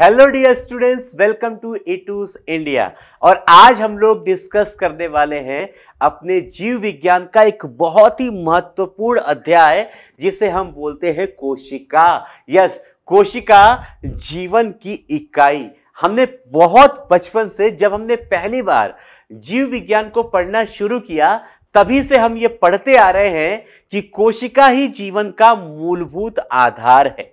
hello dear students welcome to eToos India और आज हम लोग डिस्कस करने वाले हैं अपने जीव विज्ञान का एक बहुत ही महत्वपूर्ण अध्याय जिसे हम बोलते हैं कोशिका यस कोशिका जीवन की इकाई हमने बहुत बचपन से जब हमने पहली बार जीव विज्ञान को पढ़ना शुरू किया तभी से हम ये पढ़ते आ रहे हैं कि कोशिका ही जीवन का मूलभूत आधार है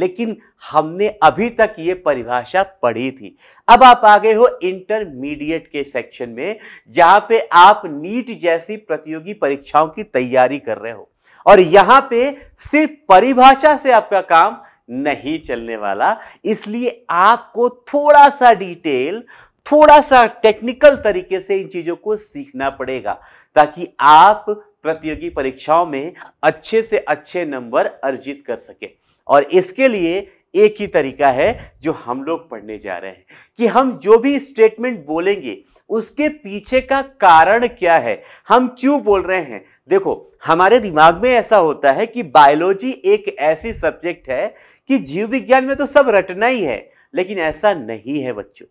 लेकिन हमने अभी तक ये परिभाषा पढ़ी थी अब आप आ गए हो इंटरमीडिएट के सेक्शन में जहां पे आप नीट जैसी प्रतियोगी परीक्षाओं की तैयारी कर रहे हो और यहां पे सिर्फ परिभाषा से आपका काम नहीं चलने वाला इसलिए आपको थोड़ा सा डिटेल थोड़ा सा टेक्निकल तरीके से इन चीजों को सीखना पड़ेगा ताकि आप प्रतियोगी परीक्षाओं में अच्छे से अच्छे नंबर अर्जित कर सके और इसके लिए एक ही तरीका है जो हम लोग पढ़ने जा रहे हैं कि हम जो भी स्टेटमेंट बोलेंगे उसके पीछे का कारण क्या है हम क्यों बोल रहे हैं देखो हमारे दिमाग में ऐसा होता है कि बायोलॉजी एक ऐसी सब्जेक्ट है कि जीव विज्ञान में तो सब रटना ही है लेकिन ऐसा नहीं है बच्चों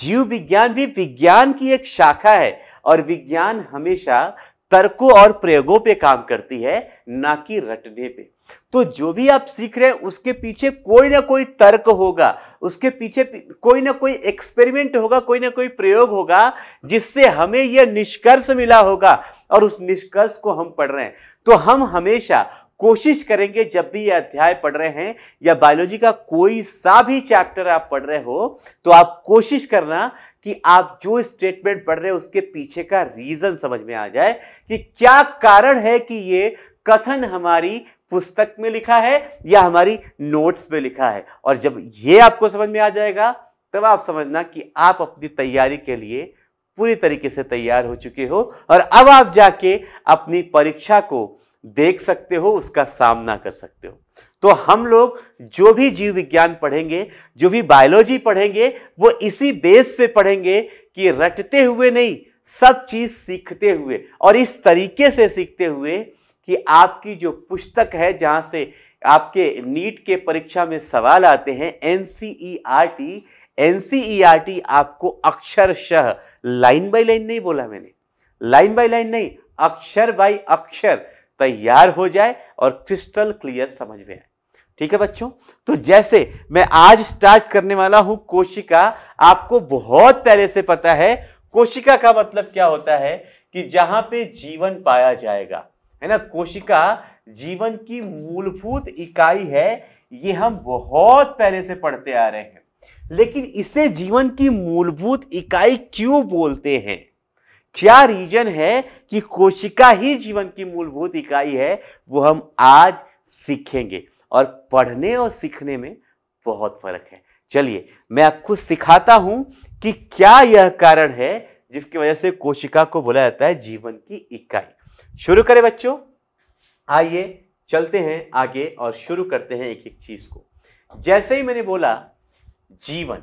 जीव विज्ञान भी विज्ञान की एक शाखा है और विज्ञान हमेशा तर्कों और प्रयोगों पे काम करती है ना कि रटने पे तो जो भी आप सीख रहे हैं उसके पीछे कोई ना कोई तर्क होगा उसके पीछे कोई ना कोई एक्सपेरिमेंट होगा कोई ना कोई प्रयोग होगा जिससे हमें यह निष्कर्ष मिला होगा और उस निष्कर्ष को हम पढ़ रहे हैं तो हम हमेशा कोशिश करेंगे जब भी ये अध्याय पढ़ रहे हैं या बायोलॉजी का कोई सा भी चैप्टर आप पढ़ रहे हो तो आप कोशिश करना कि आप जो स्टेटमेंट पढ़ रहे हो उसके पीछे का रीजन समझ में आ जाए कि क्या कारण है कि ये कथन हमारी पुस्तक में लिखा है या हमारी नोट्स में लिखा है और जब ये आपको समझ में आ जाएगा तब आप समझना कि आप अपनी तैयारी के लिए पूरी तरीके से तैयार हो चुके हो और अब आप जाके अपनी परीक्षा को देख सकते हो उसका सामना कर सकते हो तो हम लोग जो भी जीव विज्ञान पढ़ेंगे जो भी बायोलॉजी पढ़ेंगे वो इसी बेस पे पढ़ेंगे कि रटते हुए नहीं सब चीज सीखते हुए और इस तरीके से सीखते हुए कि आपकी जो पुस्तक है जहां से आपके नीट के परीक्षा में सवाल आते हैं N C E R T N C E R T आपको अक्षरशह लाइन बाय लाइन नहीं बोला मैंने लाइन बाय लाइन नहीं अक्षर बाय अक्षर तैयार हो जाए और क्रिस्टल क्लियर समझ में आए ठीक है बच्चों तो जैसे मैं आज स्टार्ट करने वाला हूं कोशिका आपको बहुत पहले से पता है कोशिका का मतलब क्या होता है कि जहां पे जीवन पाया जाएगा है ना कोशिका जीवन की मूलभूत इकाई है ये हम बहुत पहले से पढ़ते आ रहे हैं लेकिन इसे जीवन की मूलभूत इकाई क्यों बोलते हैं क्या रीजन है कि कोशिका ही जीवन की मूलभूत इकाई है वो हम आज सीखेंगे और पढ़ने और सीखने में बहुत फर्क है चलिए मैं आपको सिखाता हूं कि क्या यह कारण है जिसकी वजह से कोशिका को बोला जाता है जीवन की इकाई शुरू करें बच्चों आइए चलते हैं आगे और शुरू करते हैं एक एक चीज को जैसे ही मैंने बोला जीवन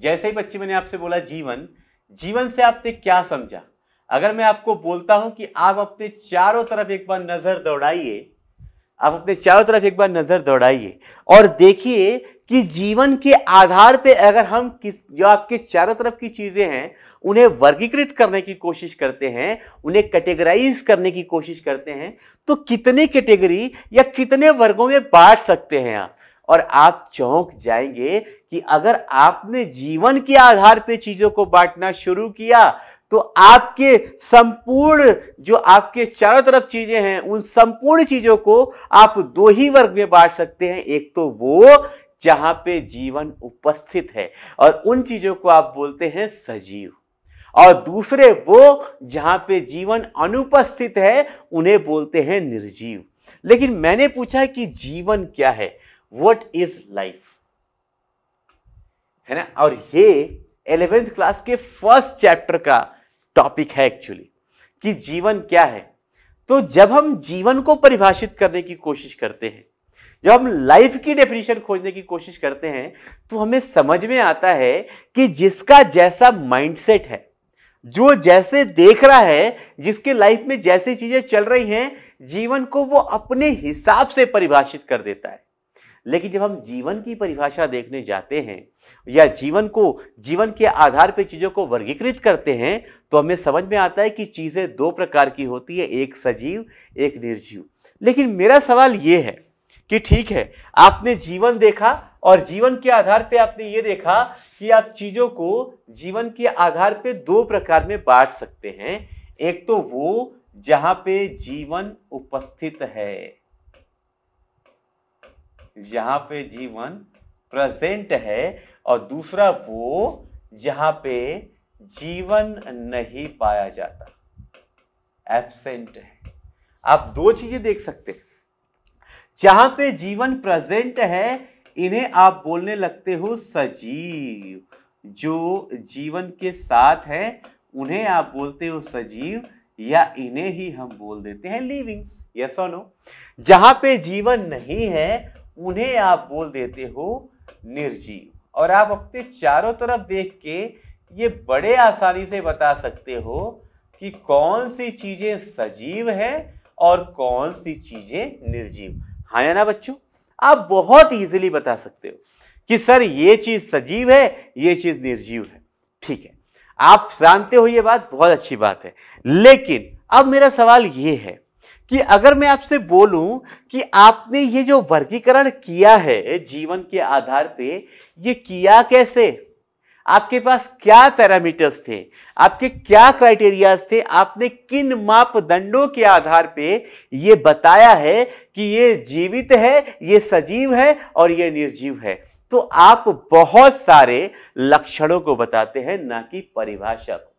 जैसे ही बच्चे मैंने आपसे बोला जीवन जीवन से आपने क्या समझा अगर मैं आपको बोलता हूं कि आप अपने चारों तरफ एक बार नजर दौड़ाइए आप अपने चारों तरफ एक बार नजर दौड़ाइए और देखिए कि जीवन के आधार पे अगर हम किस जो आपके चारों तरफ की चीजें हैं उन्हें वर्गीकृत करने की कोशिश करते हैं उन्हें कैटेगराइज करने की कोशिश करते हैं तो कितने कैटेगरी या कितने वर्गों में बांट सकते हैं आप और आप चौंक जाएंगे कि अगर आपने जीवन के आधार पे चीजों को बांटना शुरू किया तो आपके संपूर्ण जो आपके चारों तरफ चीजें हैं उन संपूर्ण चीजों को आप दो ही वर्ग में बांट सकते हैं एक तो वो जहां पे जीवन उपस्थित है और उन चीजों को आप बोलते हैं सजीव और दूसरे वो जहां पे जीवन अनुपस्थित है उन्हें बोलते हैं निर्जीव लेकिन मैंने पूछा कि जीवन क्या है व्हाट इज लाइफ है ना और ये एलेवेंथ क्लास के फर्स्ट चैप्टर का टॉपिक है एक्चुअली कि जीवन क्या है तो जब हम जीवन को परिभाषित करने की कोशिश करते हैं जब हम लाइफ की डेफिनेशन खोजने की कोशिश करते हैं तो हमें समझ में आता है कि जिसका जैसा माइंडसेट है जो जैसे देख रहा है जिसके लाइफ में जैसी चीजें चल रही हैं जीवन को वो अपने हिसाब से परिभाषित कर देता है लेकिन जब हम जीवन की परिभाषा देखने जाते हैं या जीवन को जीवन के आधार पर चीज़ों को वर्गीकृत करते हैं तो हमें समझ में आता है कि चीज़ें दो प्रकार की होती है एक सजीव एक निर्जीव लेकिन मेरा सवाल ये है कि ठीक है आपने जीवन देखा और जीवन के आधार पर आपने ये देखा कि आप चीज़ों को जीवन के आधार पर दो प्रकार में बांट सकते हैं एक तो वो जहाँ पे जीवन उपस्थित है जहाँ पे जीवन प्रेजेंट है और दूसरा वो जहाँ पे जीवन नहीं पाया जाता एबसेंट है आप दो चीजें देख सकते हैं जहां पे जीवन प्रेजेंट है इन्हें आप बोलने लगते हो सजीव जो जीवन के साथ है उन्हें आप बोलते हो सजीव या इन्हें ही हम बोल देते हैं लिविंग्स यस और नो जहां पे जीवन नहीं है उन्हें आप बोल देते हो निर्जीव और आप अपने चारों तरफ देख के ये बड़े आसानी से बता सकते हो कि कौन सी चीज़ें सजीव हैं और कौन सी चीज़ें निर्जीव हाँ या ना बच्चों आप बहुत इजीली बता सकते हो कि सर ये चीज़ सजीव है ये चीज़ निर्जीव है ठीक है आप जानते हो ये बात बहुत अच्छी बात है लेकिन अब मेरा सवाल ये है कि अगर मैं आपसे बोलूं कि आपने ये जो वर्गीकरण किया है जीवन के आधार पे ये किया कैसे आपके पास क्या पैरामीटर्स थे आपके क्या क्राइटेरियाज थे आपने किन मापदंडों के आधार पे ये बताया है कि ये जीवित है ये सजीव है और ये निर्जीव है तो आप बहुत सारे लक्षणों को बताते हैं ना कि परिभाषा को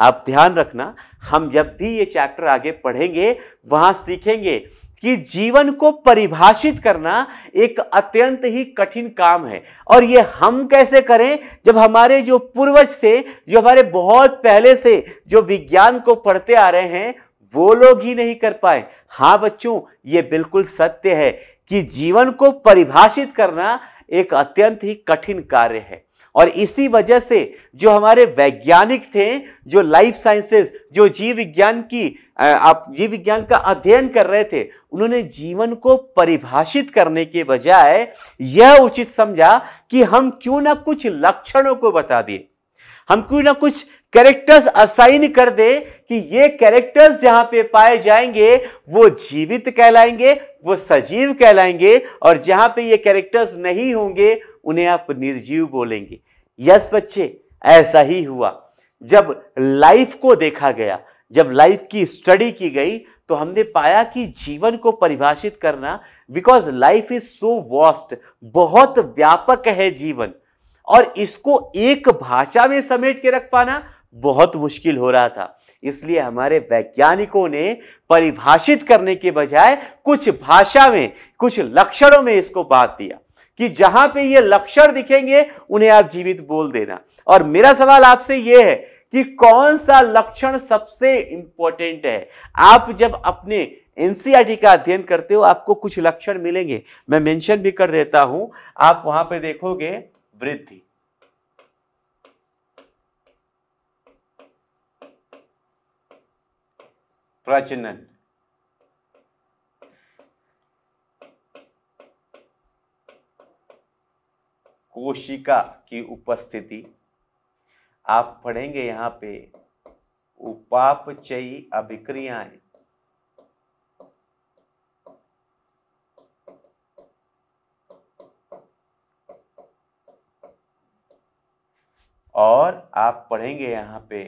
आप ध्यान रखना हम जब भी ये चैप्टर आगे पढ़ेंगे वहां सीखेंगे कि जीवन को परिभाषित करना एक अत्यंत ही कठिन काम है और ये हम कैसे करें जब हमारे जो पूर्वज थे जो हमारे बहुत पहले से जो विज्ञान को पढ़ते आ रहे हैं वो लोग ही नहीं कर पाए हाँ बच्चों ये बिल्कुल सत्य है कि जीवन को परिभाषित करना एक अत्यंत ही कठिन कार्य है और इसी वजह से जो हमारे वैज्ञानिक थे जो लाइफ साइंसेस जो जीव विज्ञान की आप जीव विज्ञान का अध्ययन कर रहे थे उन्होंने जीवन को परिभाषित करने के बजाय यह उचित समझा कि हम क्यों ना कुछ लक्षणों को बता दिए हम क्यों ना कुछ कैरेक्टर्स असाइन कर दे कि ये कैरेक्टर्स जहां पे पाए जाएंगे वो जीवित कहलाएंगे वो सजीव कहलाएंगे और जहां पे ये कैरेक्टर्स नहीं होंगे उन्हें आप निर्जीव बोलेंगे यस बच्चे ऐसा ही हुआ जब लाइफ को देखा गया जब लाइफ की स्टडी की गई तो हमने पाया कि जीवन को परिभाषित करना because life is so vast बहुत व्यापक है जीवन और इसको एक भाषा में समेट के रख पाना बहुत मुश्किल हो रहा था इसलिए हमारे वैज्ञानिकों ने परिभाषित करने के बजाय कुछ भाषा में कुछ लक्षणों में इसको बात दिया कि जहां पे ये लक्षण दिखेंगे उन्हें आप जीवित बोल देना और मेरा सवाल आपसे ये है कि कौन सा लक्षण सबसे इंपॉर्टेंट है आप जब अपने एनसीआरटी e का अध्ययन करते हो आपको कुछ लक्षण मिलेंगे मैं मेंशन भी कर देता हूं आप वहां पे देखोगे वृद्धि प्रजनन कोशिका की उपस्थिति आप पढ़ेंगे यहां पे उपापचयी अभिक्रियाएं और आप पढ़ेंगे यहां पे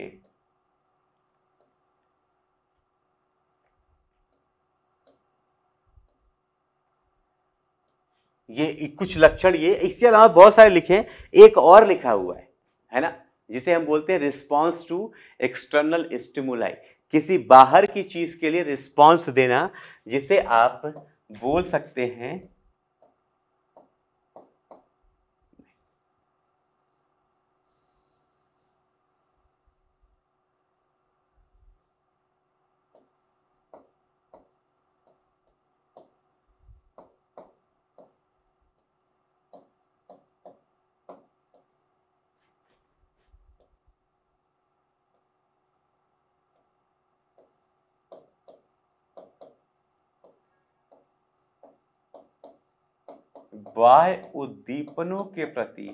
ये कुछ लक्षण ये इसके अलावा बहुत सारे लिखे हैं एक और लिखा हुआ है है ना जिसे हम बोलते हैं रिस्पॉन्स टू एक्सटर्नल स्टिमुलाई किसी बाहर की चीज़ के लिए रिस्पॉन्स देना जिसे आप बोल सकते हैं बाह्य उद्दीपनों के प्रति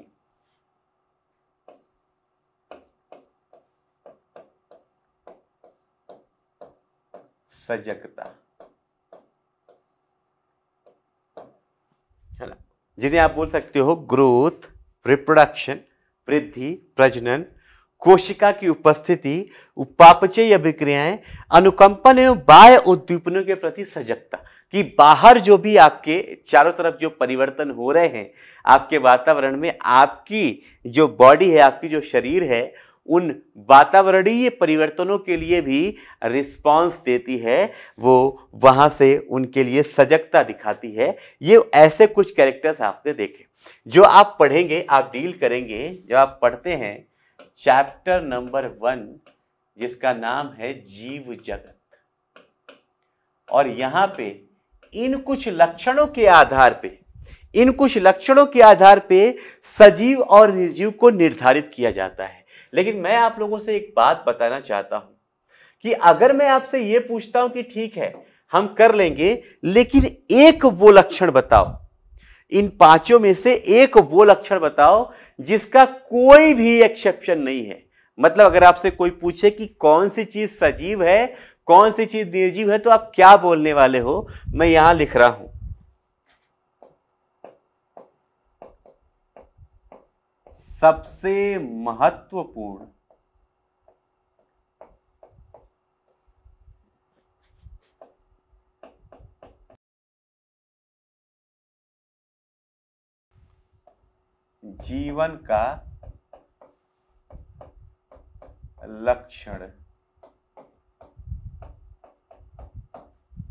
सजगता है ना जिन्हें आप बोल सकते हो ग्रोथ रिप्रोडक्शन वृद्धि प्रजनन कोशिका की उपस्थिति उपापचय अभिक्रियाएं अनुकंपन एवं बाह्य उद्दीपनों के प्रति सजगता कि बाहर जो भी आपके चारों तरफ जो परिवर्तन हो रहे हैं आपके वातावरण में आपकी जो बॉडी है आपकी जो शरीर है उन वातावरणीय परिवर्तनों के लिए भी रिस्पांस देती है वो वहाँ से उनके लिए सजगता दिखाती है ये ऐसे कुछ कैरेक्टर्स आपने देखे जो आप पढ़ेंगे आप डील करेंगे जब आप पढ़ते हैं चैप्टर नंबर वन जिसका नाम है जीव जगत और यहां पे इन कुछ लक्षणों के आधार पे इन कुछ लक्षणों के आधार पे सजीव और निर्जीव को निर्धारित किया जाता है लेकिन मैं आप लोगों से एक बात बताना चाहता हूं कि अगर मैं आपसे ये पूछता हूं कि ठीक है हम कर लेंगे लेकिन एक वो लक्षण बताओ इन पांचों में से एक वो लक्षण बताओ जिसका कोई भी एक्सेप्शन नहीं है मतलब अगर आपसे कोई पूछे कि कौन सी चीज सजीव है कौन सी चीज निर्जीव है तो आप क्या बोलने वाले हो मैं यहां लिख रहा हूं सबसे महत्वपूर्ण जीवन का लक्षण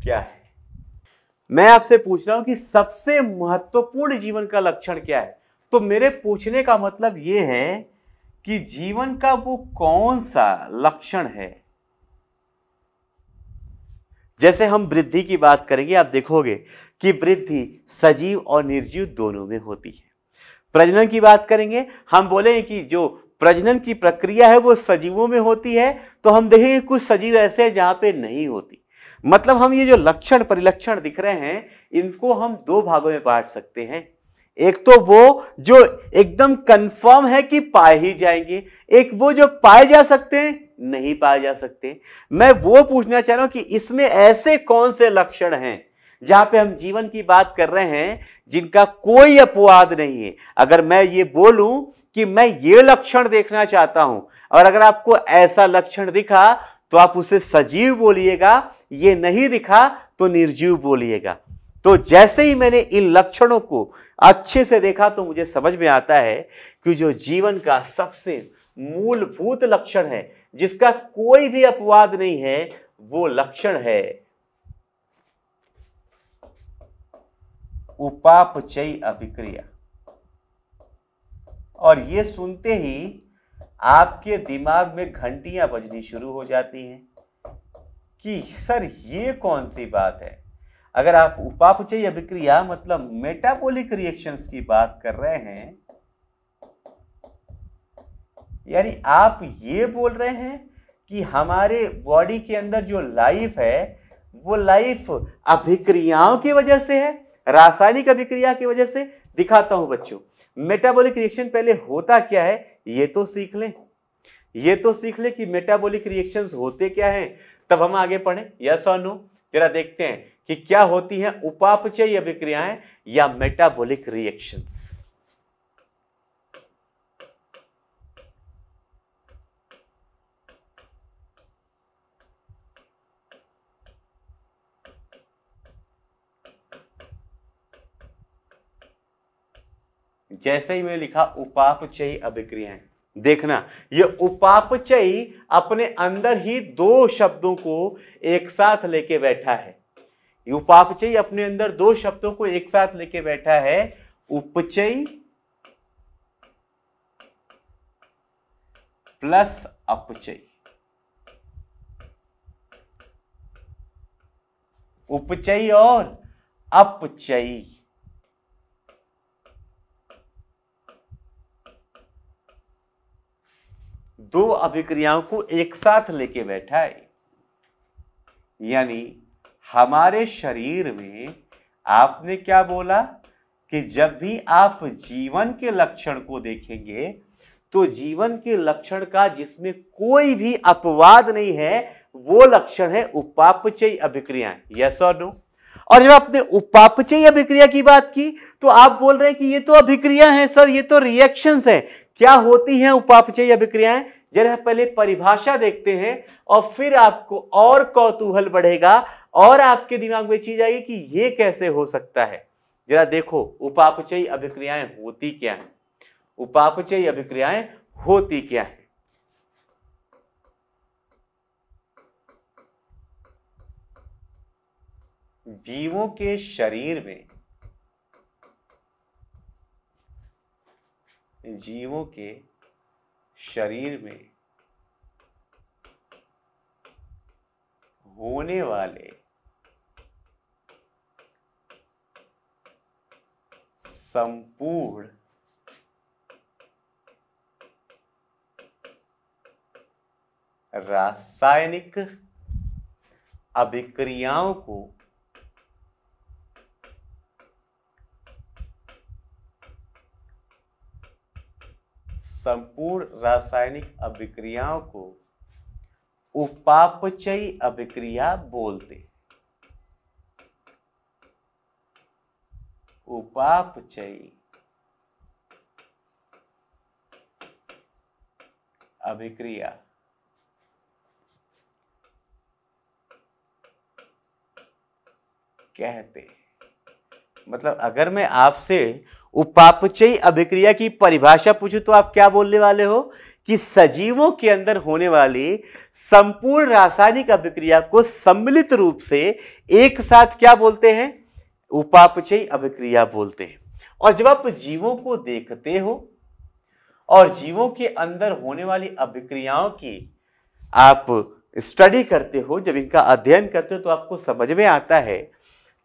क्या है मैं आपसे पूछ रहा हूं कि सबसे महत्वपूर्ण जीवन का लक्षण क्या है तो मेरे पूछने का मतलब यह है कि जीवन का वो कौन सा लक्षण है जैसे हम वृद्धि की बात करेंगे आप देखोगे कि वृद्धि सजीव और निर्जीव दोनों में होती है प्रजनन की बात करेंगे हम बोले कि जो प्रजनन की प्रक्रिया है वो सजीवों में होती है तो हम देखेंगे कुछ सजीव ऐसे हैं जहाँ पे नहीं होती मतलब हम ये जो लक्षण परिलक्षण दिख रहे हैं इनको हम दो भागों में बांट सकते हैं एक तो वो जो एकदम कंफर्म है कि पाए ही जाएंगे एक वो जो पाए जा सकते हैं नहीं पाए जा सकते मैं वो पूछना चाह रहा हूं कि इसमें ऐसे कौन से लक्षण हैं जहां पे हम जीवन की बात कर रहे हैं जिनका कोई अपवाद नहीं है अगर मैं ये बोलूं कि मैं ये लक्षण देखना चाहता हूं और अगर आपको ऐसा लक्षण दिखा तो आप उसे सजीव बोलिएगा ये नहीं दिखा तो निर्जीव बोलिएगा तो जैसे ही मैंने इन लक्षणों को अच्छे से देखा तो मुझे समझ में आता है कि जो जीवन का सबसे मूलभूत लक्षण है जिसका कोई भी अपवाद नहीं है वो लक्षण है उपापचयी अभिक्रिया और ये सुनते ही आपके दिमाग में घंटियां बजनी शुरू हो जाती हैं कि सर ये कौन सी बात है अगर आप उपापचयी अभिक्रिया मतलब मेटाबॉलिक रिएक्शंस की बात कर रहे हैं यानी आप ये बोल रहे हैं कि हमारे बॉडी के अंदर जो लाइफ है वो लाइफ अभिक्रियाओं की वजह से है रासायनिक अभिक्रिया की वजह से दिखाता हूं बच्चों मेटाबॉलिक रिएक्शन पहले होता क्या है ये तो सीख लें ये तो सीख लें कि मेटाबॉलिक रिएक्शंस होते क्या हैं तब हम आगे पढ़ें यस और नो जरा देखते हैं कि क्या होती है उपापचयी अभिक्रियाएं या मेटाबॉलिक रिएक्शंस जैसे ही मैंने लिखा उपापचयी अभिक्रियाएं देखना ये उपापचयी अपने अंदर ही दो शब्दों को एक साथ लेके बैठा है उपापचयी अपने अंदर दो शब्दों को एक साथ लेके बैठा है उपचयी प्लस अपचयी उपचयी और अपचयी दो अभिक्रियाओं को एक साथ लेके बैठा है यानी हमारे शरीर में आपने क्या बोला कि जब भी आप जीवन के लक्षण को देखेंगे तो जीवन के लक्षण का जिसमें कोई भी अपवाद नहीं है वो लक्षण है उपापचय अभिक्रिया यस और नो और जब आपने उपापचय अभिक्रिया की बात की तो आप बोल रहे हैं कि ये तो अभिक्रिया है सर ये तो रिएक्शंस है क्या होती हैं उपापचय अभिक्रियाएं जरा पहले परिभाषा देखते हैं और फिर आपको और कौतूहल बढ़ेगा और आपके दिमाग में चीज आएगी कि ये कैसे हो सकता है जरा देखो उपापचयी अभिक्रियाएं होती क्या है उपापचयी अभिक्रियाएं होती क्या है जीवों के शरीर में जीवों के शरीर में होने वाले संपूर्ण रासायनिक अभिक्रियाओं को संपूर्ण रासायनिक अभिक्रियाओं को उपापचयी अभिक्रिया बोलते उपापचयी अभिक्रिया कहते हैं मतलब अगर मैं आपसे उपापचयी अभिक्रिया की परिभाषा पूछूं तो आप क्या बोलने वाले हो कि सजीवों के अंदर होने वाली संपूर्ण रासायनिक अभिक्रिया को सम्मिलित रूप से एक साथ क्या बोलते हैं उपापचयी अभिक्रिया बोलते हैं और जब आप जीवों को देखते हो और जीवों के अंदर होने वाली अभिक्रियाओं की आप स्टडी करते हो जब इनका अध्ययन करते हो तो आपको समझ में आता है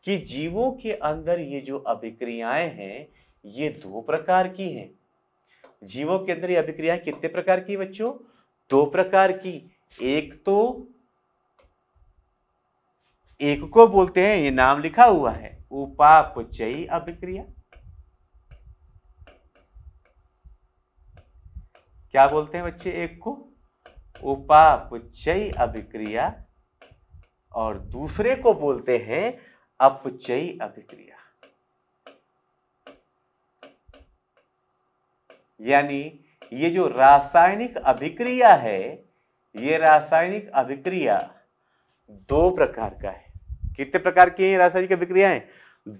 कि जीवों के अंदर ये जो अभिक्रियाएं हैं ये दो प्रकार की हैं जीवों के अंदर ये अभिक्रियाएं कितने प्रकार की बच्चों दो प्रकार की एक तो एक को बोलते हैं ये नाम लिखा हुआ है उपापचयी अभिक्रिया क्या बोलते हैं बच्चे एक को उपापचयी अभिक्रिया और दूसरे को बोलते हैं अपचयी अभिक्रिया यानी ये जो रासायनिक अभिक्रिया है ये रासायनिक अभिक्रिया दो प्रकार का है कितने प्रकार की है रासायनिक अभिक्रियाएं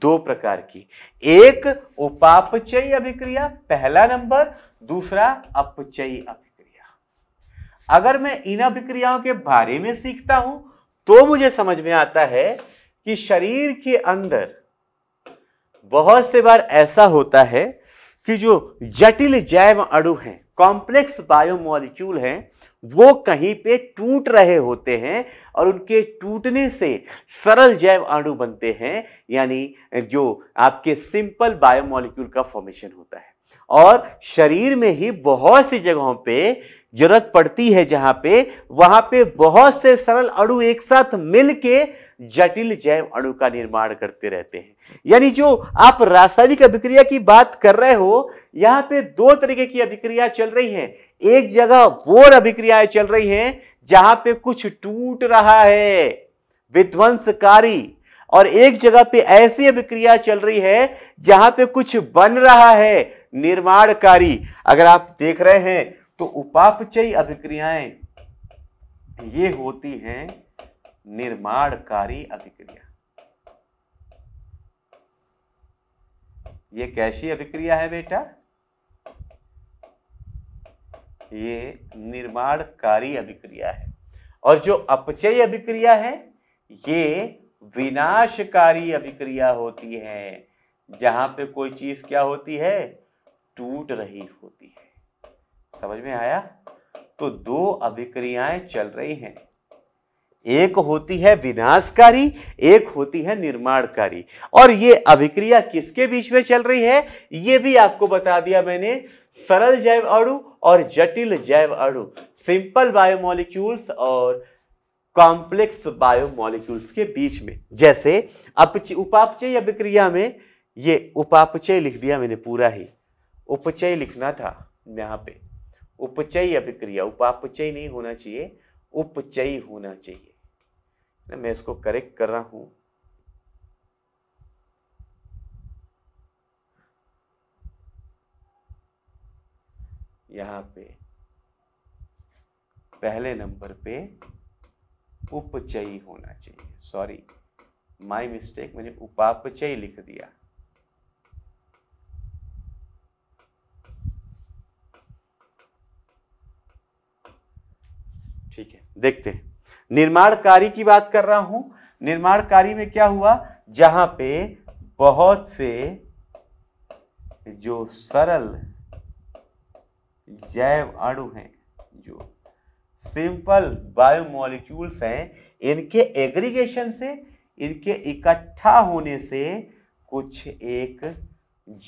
दो प्रकार की एक उपापचयी अभिक्रिया पहला नंबर दूसरा अपचयी अभिक्रिया अगर मैं इन अभिक्रियाओं के बारे में सीखता हूं तो मुझे समझ में आता है कि शरीर के अंदर बहुत से बार ऐसा होता है कि जो जटिल जैव अणु हैं कॉम्प्लेक्स बायोमोलिक्यूल हैं वो कहीं पे टूट रहे होते हैं और उनके टूटने से सरल जैव अणु बनते हैं यानी जो आपके सिंपल बायोमोलिक्यूल का फॉर्मेशन होता है और शरीर में ही बहुत सी जगहों पे जरूरत पड़ती है जहां पे वहां पे बहुत से सरल अणु एक साथ मिलके जटिल जैव अणु का निर्माण करते रहते हैं यानी जो आप रासायनिक अभिक्रिया की बात कर रहे हो यहाँ पे दो तरीके की अभिक्रिया चल रही है एक जगह वो अभिक्रिया प्रक्रियाएं चल रही हैं जहां पे कुछ टूट रहा है विध्वंसकारी और एक जगह पे ऐसी अभिक्रिया चल रही है जहां पे कुछ बन रहा है निर्माणकारी अगर आप देख रहे हैं तो उपापचयी अभिक्रियाएं ये होती हैं निर्माणकारी अभिक्रिया ये कैसी अभिक्रिया है बेटा ये निर्माणकारी अभिक्रिया है और जो अपचय अभिक्रिया है ये विनाशकारी अभिक्रिया होती है जहां पे कोई चीज क्या होती है टूट रही होती है समझ में आया तो दो अभिक्रियाएं चल रही हैं एक होती है विनाशकारी एक होती है निर्माणकारी और ये अभिक्रिया किसके बीच में चल रही है ये भी आपको बता दिया मैंने सरल जैव अणु और जटिल जैव अणु सिंपल बायोमोलिक्यूल्स और कॉम्प्लेक्स बायोमोलिक्यूल्स के बीच में जैसे अपच उपापचय अभिक्रिया में ये उपापचय लिख दिया मैंने पूरा ही उपचय लिखना था यहाँ पे उपचय अभिक्रिया उपापचय नहीं होना चाहिए उपचय होना चाहिए मैं इसको करेक्ट कर रहा हूं यहां पे पहले नंबर पे उपचयी होना चाहिए सॉरी माय मिस्टेक मैंने उपापचयी लिख दिया ठीक है देखते हैं निर्माण कार्य की बात कर रहा हूं निर्माण कार्य में क्या हुआ जहां पे बहुत से जो सरल जैव अणु हैं जो सिंपल बायोमोलिक्यूल्स हैं इनके एग्रीगेशन से इनके इकट्ठा होने से कुछ एक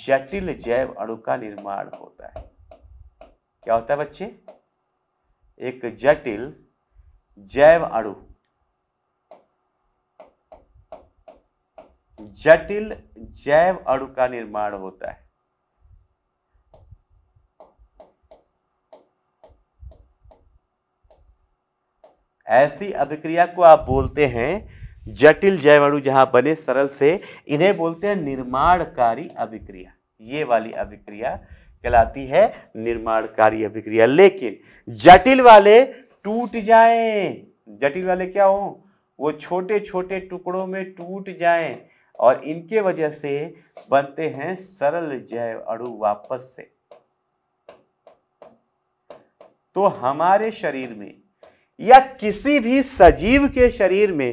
जटिल जैव अणु का निर्माण होता है क्या होता है बच्चे एक जटिल जैव अणु जटिल जैव अणु का निर्माण होता है ऐसी अभिक्रिया को आप बोलते हैं जटिल जैव अणु जहां बने सरल से इन्हें बोलते हैं निर्माणकारी अभिक्रिया ये वाली अभिक्रिया कहलाती है निर्माणकारी अभिक्रिया लेकिन जटिल वाले टूट जाए जटिल वाले क्या हो वो छोटे छोटे टुकड़ों में टूट जाए और इनके वजह से बनते हैं सरल जैव अणु वापस से तो हमारे शरीर में या किसी भी सजीव के शरीर में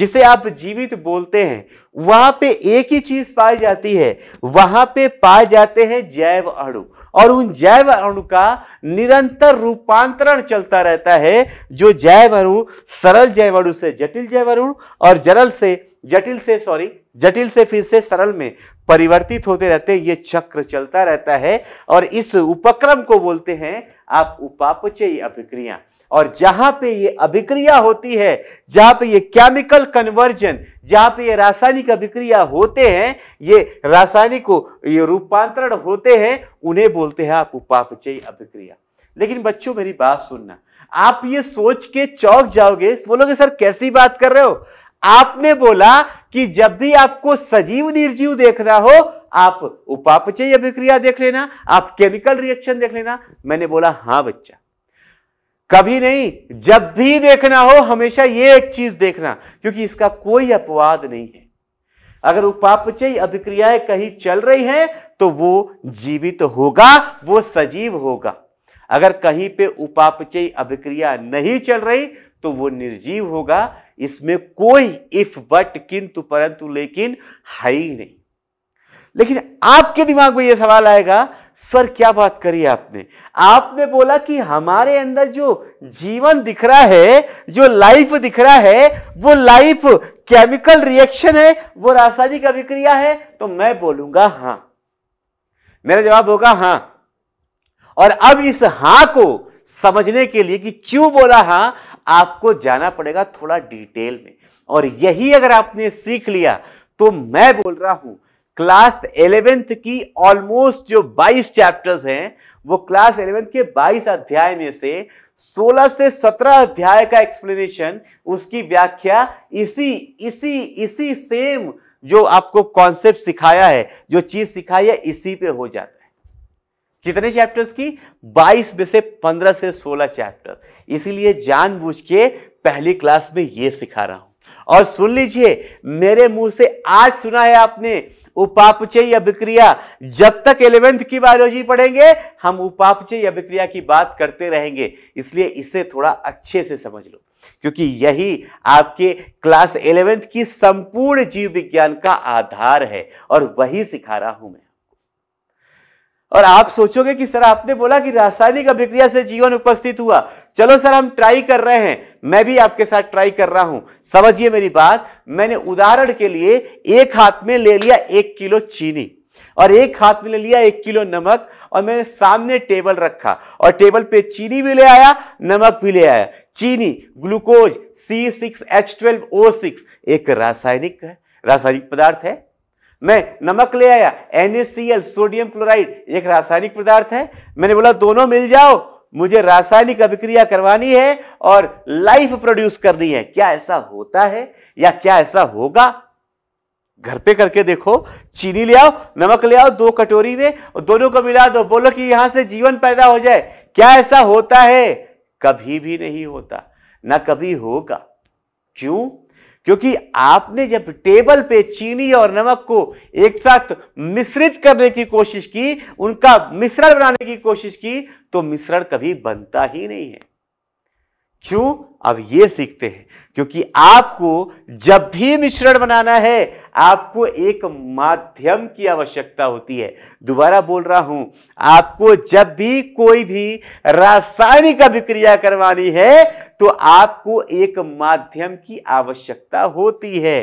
जिसे आप जीवित बोलते हैं वहां पे एक ही चीज पाई जाती है वहां पे पाए जाते हैं जैव अणु और उन जैव अणु का निरंतर रूपांतरण चलता रहता है जो जैव अणु सरल जैव अणु से जटिल जैव अणु और जरल से जटिल से सॉरी जटिल से फिर से सरल में परिवर्तित होते रहते ये चक्र चलता रहता है और इस उपक्रम को बोलते हैं आप उपापचयी अभिक्रिया और जहां पे ये अभिक्रिया होती है जहां पे ये केमिकल कन्वर्जन जहां पे ये रासायनिक रासायनिक अभिक्रिया होते हैं ये रासायनिक ये रूपांतरण होते हैं उन्हें बोलते हैं आप उपापचय अभिक्रिया लेकिन बच्चों मेरी बात सुनना आप ये सोच के चौक जाओगे बोलोगे सर कैसी बात कर रहे हो आपने बोला कि जब भी आपको सजीव निर्जीव देखना हो आप उपापचय अभिक्रिया देख लेना आप केमिकल रिएक्शन देख लेना मैंने बोला हां बच्चा कभी नहीं जब भी देखना हो हमेशा ये एक चीज देखना क्योंकि इसका कोई अपवाद नहीं है अगर उपापचय अभिक्रियाएं कहीं चल रही हैं तो वो जीवित तो होगा वो सजीव होगा अगर कहीं पे उपापचय अभिक्रिया नहीं चल रही तो वो निर्जीव होगा इसमें कोई इफ बट किंतु परंतु लेकिन है ही नहीं लेकिन आपके दिमाग में यह सवाल आएगा सर क्या बात करी आपने आपने बोला कि हमारे अंदर जो जीवन दिख रहा है जो लाइफ दिख रहा है वो लाइफ केमिकल रिएक्शन है वो रासायनिक अभिक्रिया है तो मैं बोलूंगा हां मेरा जवाब होगा हां और अब इस हां को समझने के लिए कि क्यों बोला हां आपको जाना पड़ेगा थोड़ा डिटेल में और यही अगर आपने सीख लिया तो मैं बोल रहा हूं क्लास एलेवेंथ की ऑलमोस्ट जो 22 चैप्टर्स हैं वो क्लास इलेवेंथ के 22 अध्याय में से 16 से 17 अध्याय का एक्सप्लेनेशन उसकी व्याख्या इसी इसी इसी सेम जो आपको कॉन्सेप्ट सिखाया है जो चीज सिखाई है इसी पे हो जाता है कितने चैप्टर्स की 22 में से 15 से 16 चैप्टर इसीलिए जानबूझ के पहली क्लास में यह सिखा रहा हूं और सुन लीजिए मेरे मुंह से आज सुना है आपने उपापचय विक्रिया जब तक इलेवेंथ की बायोलॉजी पढ़ेंगे हम उपापचय विक्रिया की बात करते रहेंगे इसलिए इसे थोड़ा अच्छे से समझ लो क्योंकि यही आपके क्लास इलेवेंथ की संपूर्ण जीव विज्ञान का आधार है और वही सिखा रहा हूं मैं और आप सोचोगे कि सर आपने बोला कि रासायनिक अभिक्रिया से जीवन उपस्थित हुआ चलो सर हम ट्राई कर रहे हैं मैं भी आपके साथ ट्राई कर रहा हूं समझिए मेरी बात मैंने उदाहरण के लिए एक हाथ में ले लिया एक किलो चीनी और एक हाथ में ले लिया एक किलो नमक और मैंने सामने टेबल रखा और टेबल पे चीनी भी ले आया नमक भी ले आया चीनी glucose C six H twelve O six एक रासायनिक है रासायनिक पदार्थ है मैं नमक ले आया NaCl सोडियम क्लोराइड एक रासायनिक पदार्थ है मैंने बोला दोनों मिल जाओ मुझे रासायनिक अभिक्रिया करवानी है और लाइफ प्रोड्यूस करनी है क्या ऐसा होता है या क्या ऐसा होगा घर पे करके देखो चीनी ले आओ नमक ले आओ दो कटोरी में और दोनों को मिला दो बोलो कि यहां से जीवन पैदा हो जाए क्या ऐसा होता है कभी भी नहीं होता ना कभी होगा क्यों क्योंकि आपने जब टेबल पे चीनी और नमक को एक साथ मिश्रित करने की कोशिश की उनका मिश्रण बनाने की कोशिश की तो मिश्रण कभी बनता ही नहीं है क्यों अब ये सीखते हैं क्योंकि आपको जब भी मिश्रण बनाना है आपको एक माध्यम की आवश्यकता होती है दोबारा बोल रहा हूं आपको जब भी कोई भी रासायनिक अभिक्रिया करवानी है तो आपको एक माध्यम की आवश्यकता होती है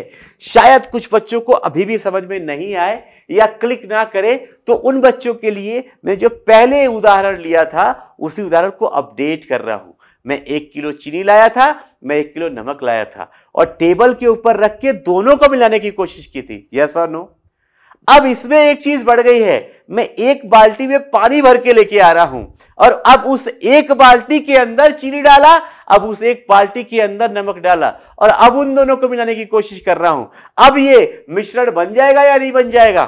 शायद कुछ बच्चों को अभी भी समझ में नहीं आए या क्लिक ना करें तो उन बच्चों के लिए मैं जो पहले उदाहरण लिया था उसी उदाहरण को अपडेट कर रहा हूं मैं एक किलो चीनी लाया था मैं एक किलो नमक लाया था और टेबल के ऊपर रख के दोनों को मिलाने की कोशिश की थी यस और नो अब इसमें एक चीज बढ़ गई है मैं एक बाल्टी में पानी भर के लेके आ रहा हूं और अब उस एक बाल्टी के अंदर चीनी डाला अब उस एक बाल्टी के अंदर नमक डाला और अब उन दोनों को मिलाने की कोशिश कर रहा हूं अब ये मिश्रण बन जाएगा या नहीं बन जाएगा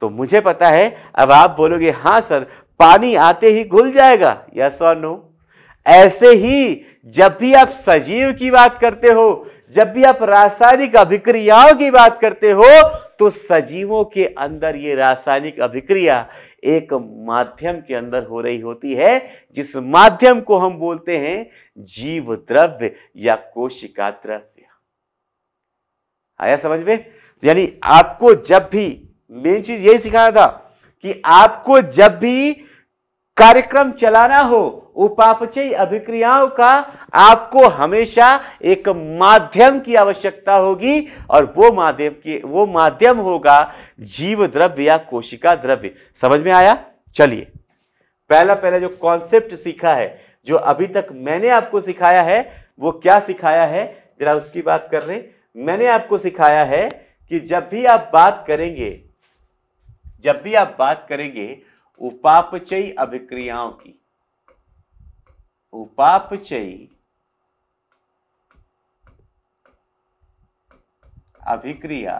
तो मुझे पता है अब आप बोलोगे हां सर पानी आते ही घुल जाएगा यस और नो ऐसे ही जब भी आप सजीव की बात करते हो जब भी आप रासायनिक अभिक्रियाओं की बात करते हो तो सजीवों के अंदर ये रासायनिक अभिक्रिया एक माध्यम के अंदर हो रही होती है जिस माध्यम को हम बोलते हैं जीव द्रव्य या कोशिका द्रव्य आया हाँ, समझ में यानी आपको जब भी मेन चीज यही सिखाया था कि आपको जब भी कार्यक्रम चलाना हो उपापचयी अभिक्रियाओं का आपको हमेशा एक माध्यम की आवश्यकता होगी और वो माध्यम की वो माध्यम होगा जीव द्रव्य या कोशिका द्रव्य समझ में आया चलिए पहला पहला जो कॉन्सेप्ट सीखा है जो अभी तक मैंने आपको सिखाया है वो क्या सिखाया है जरा उसकी बात कर रहे मैंने आपको सिखाया है कि जब भी आप बात करेंगे जब भी आप बात करेंगे उपापचयी अभिक्रियाओं की उपापचयी अभिक्रिया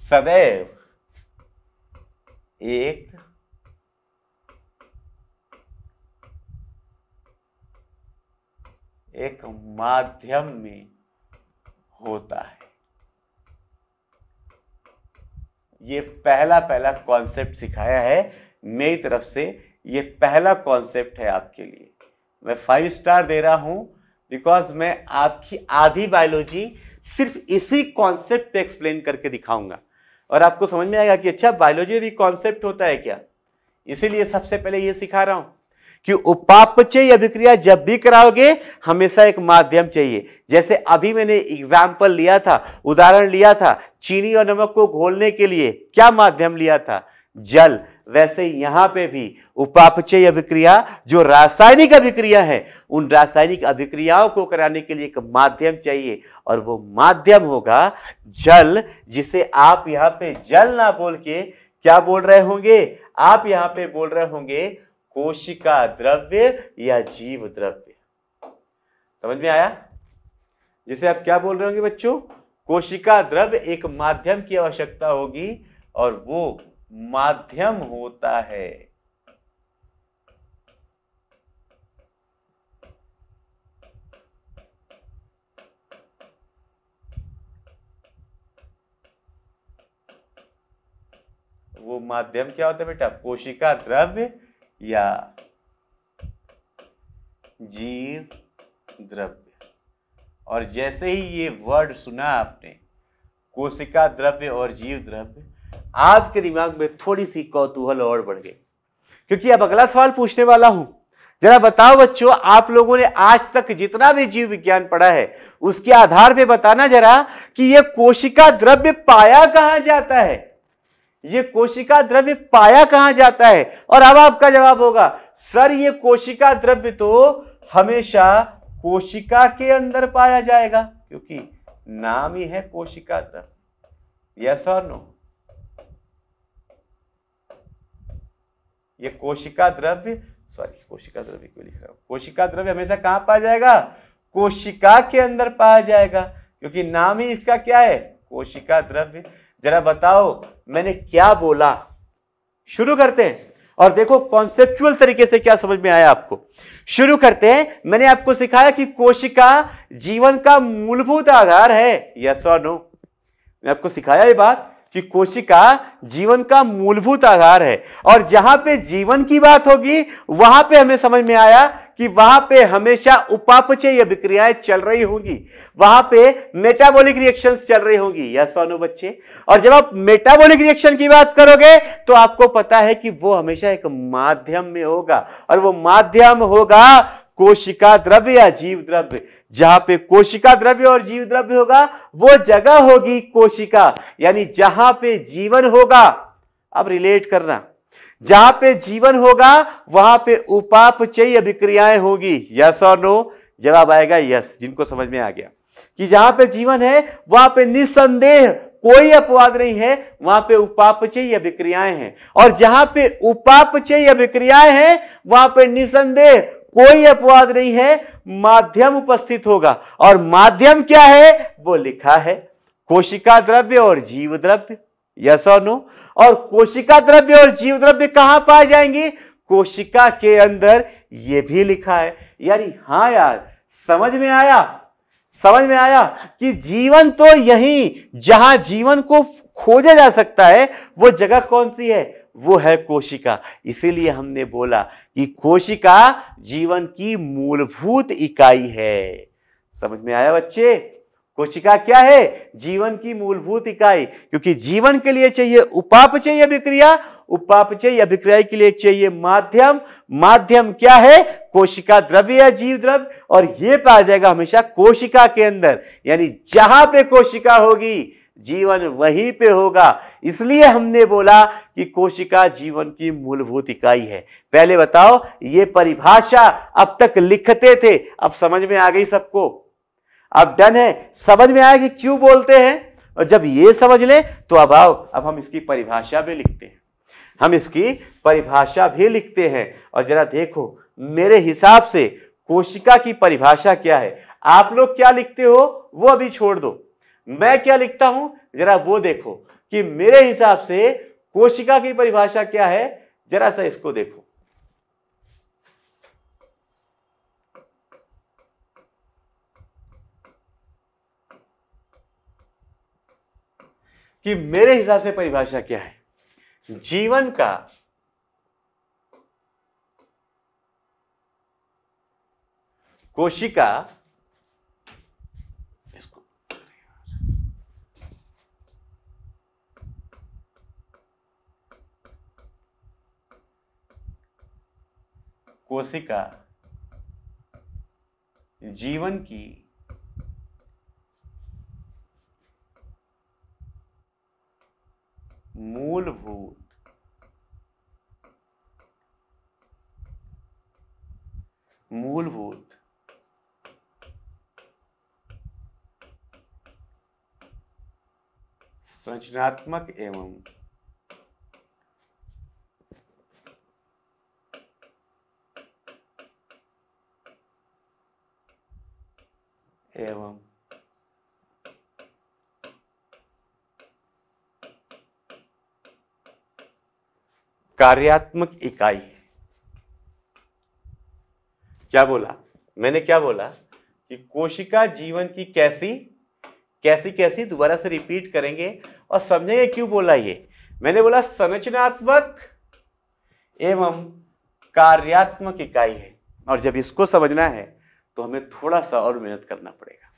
सदैव एक एक माध्यम में होता है ये पहला पहला कॉन्सेप्ट सिखाया है मेरी तरफ से ये पहला कॉन्सेप्ट है आपके लिए मैं फाइव स्टार दे रहा हूँ बिकॉज मैं आपकी आधी बायोलॉजी सिर्फ इसी कॉन्सेप्ट पे एक्सप्लेन करके दिखाऊंगा और आपको समझ में आएगा कि अच्छा बायोलॉजी भी कॉन्सेप्ट होता है क्या इसीलिए सबसे पहले ये सिखा रहा हूँ कि उपापचय अभिक्रिया जब भी कराओगे हमेशा एक माध्यम चाहिए जैसे अभी मैंने एग्जाम्पल लिया था उदाहरण लिया था चीनी और नमक को घोलने के लिए क्या माध्यम लिया था जल वैसे यहां पे भी उपापचय अभिक्रिया जो रासायनिक अभिक्रिया है उन रासायनिक अभिक्रियाओं को कराने के लिए एक माध्यम चाहिए और वो माध्यम होगा जल जिसे आप यहां पे जल ना बोल के क्या बोल रहे होंगे आप यहां पे बोल रहे होंगे कोशिका द्रव्य या जीव द्रव्य समझ में आया जैसे आप क्या बोल रहे होंगे बच्चों कोशिका द्रव्य एक माध्यम की आवश्यकता होगी और वो माध्यम होता है वो माध्यम क्या होता है बेटा कोशिका द्रव्य या जीव द्रव्य और जैसे ही ये वर्ड सुना आपने कोशिका द्रव्य और जीव द्रव्य आपके दिमाग में थोड़ी सी कौतूहल और बढ़ गई क्योंकि अब अगला सवाल पूछने वाला हूं जरा बताओ बच्चों आप लोगों ने आज तक जितना भी जीव विज्ञान पढ़ा है उसके आधार पे बताना जरा कि यह कोशिका द्रव्य पाया कहा जाता है ये कोशिका द्रव्य पाया कहां जाता है और अब आपका जवाब होगा सर ये कोशिका द्रव्य तो हमेशा कोशिका के अंदर पाया जाएगा क्योंकि नाम ही है कोशिका द्रव्य यस और नो ये कोशिका द्रव्य सॉरी कोशिका द्रव्य क्यों लिख रहा हूं कोशिका द्रव्य हमेशा कहां पाया जाएगा कोशिका के अंदर पाया जाएगा क्योंकि नाम ही इसका क्या है कोशिका द्रव्य जरा बताओ मैंने क्या बोला शुरू करते हैं और देखो कॉन्सेप्चुअल तरीके से क्या समझ में आया आपको शुरू करते हैं मैंने आपको सिखाया कि कोशिका जीवन का मूलभूत आधार है यस और नो मैं आपको सिखाया ये बात कि कोशिका जीवन का मूलभूत आधार है और जहां पे जीवन की बात होगी वहां पे हमें समझ में आया कि वहां पे हमेशा उपापचय अभिक्रियाएं चल रही होंगी वहां पे मेटाबॉलिक रिएक्शंस चल रही होंगी या सोनो बच्चे और जब आप मेटाबॉलिक रिएक्शन की बात करोगे तो आपको पता है कि वो हमेशा एक माध्यम में होगा और वो माध्यम होगा कोशिका द्रव्य या जीव द्रव्य जहां पे कोशिका द्रव्य और जीव द्रव्य होगा वो जगह होगी कोशिका यानी जहां पे जीवन होगा अब रिलेट करना जहां पे जीवन होगा वहां पे उपापचयी अभिक्रियाएं होगी यस और नो जवाब आएगा यस जिनको समझ में आ गया कि जहां पे जीवन है वहां पे निसंदेह कोई अपवाद नहीं है वहां पे उपापचय अभिक्रियाएं हैं और जहां पे उपापचय अभिक्रियाएं हैं वहां पे निसंदेह कोई अपवाद नहीं है माध्यम उपस्थित होगा और माध्यम क्या है वो लिखा है कोशिका द्रव्य और जीव द्रव्य यस और नो और कोशिका द्रव्य और जीव द्रव्य कहां पाए जाएंगे कोशिका के अंदर ये भी लिखा है यानी हाँ यार समझ में आया समझ में आया कि जीवन तो यही जहां जीवन को खोजा जा सकता है वो जगह कौन सी है वो है कोशिका इसीलिए हमने बोला कि कोशिका जीवन की मूलभूत इकाई है समझ में आया बच्चे कोशिका क्या है जीवन की मूलभूत इकाई क्योंकि जीवन के लिए चाहिए उपापचय अभिक्रिया उपापचय अभिक्रिया के लिए चाहिए माध्यम माध्यम क्या है कोशिका द्रव्य या जीव द्रव्य और यह पाया जाएगा हमेशा कोशिका के अंदर यानी जहां पे कोशिका होगी जीवन वहीं पे होगा इसलिए हमने बोला कि कोशिका जीवन की मूलभूत इकाई है पहले बताओ ये परिभाषा अब तक लिखते थे अब समझ में आ गई सबको अब डन है समझ में आया कि क्यों बोलते हैं और जब ये समझ ले तो अब आओ अब हम इसकी परिभाषा भी लिखते हैं हम इसकी परिभाषा भी लिखते हैं और जरा देखो मेरे हिसाब से कोशिका की परिभाषा क्या है आप लोग क्या लिखते हो वो अभी छोड़ दो मैं क्या लिखता हूं जरा वो देखो कि मेरे हिसाब से कोशिका की परिभाषा क्या है जरा सा इसको देखो कि मेरे हिसाब से परिभाषा क्या है जीवन का कोशिका कोशिका जीवन की रचनात्मक एवं एवं कार्यात्मक इकाई क्या बोला मैंने क्या बोला कि कोशिका जीवन की कैसी कैसी कैसी दोबारा से रिपीट करेंगे और समझेंगे क्यों बोला ये मैंने बोला संरचनात्मक एवं कार्यात्मक इकाई है और जब इसको समझना है तो हमें थोड़ा सा और मेहनत करना पड़ेगा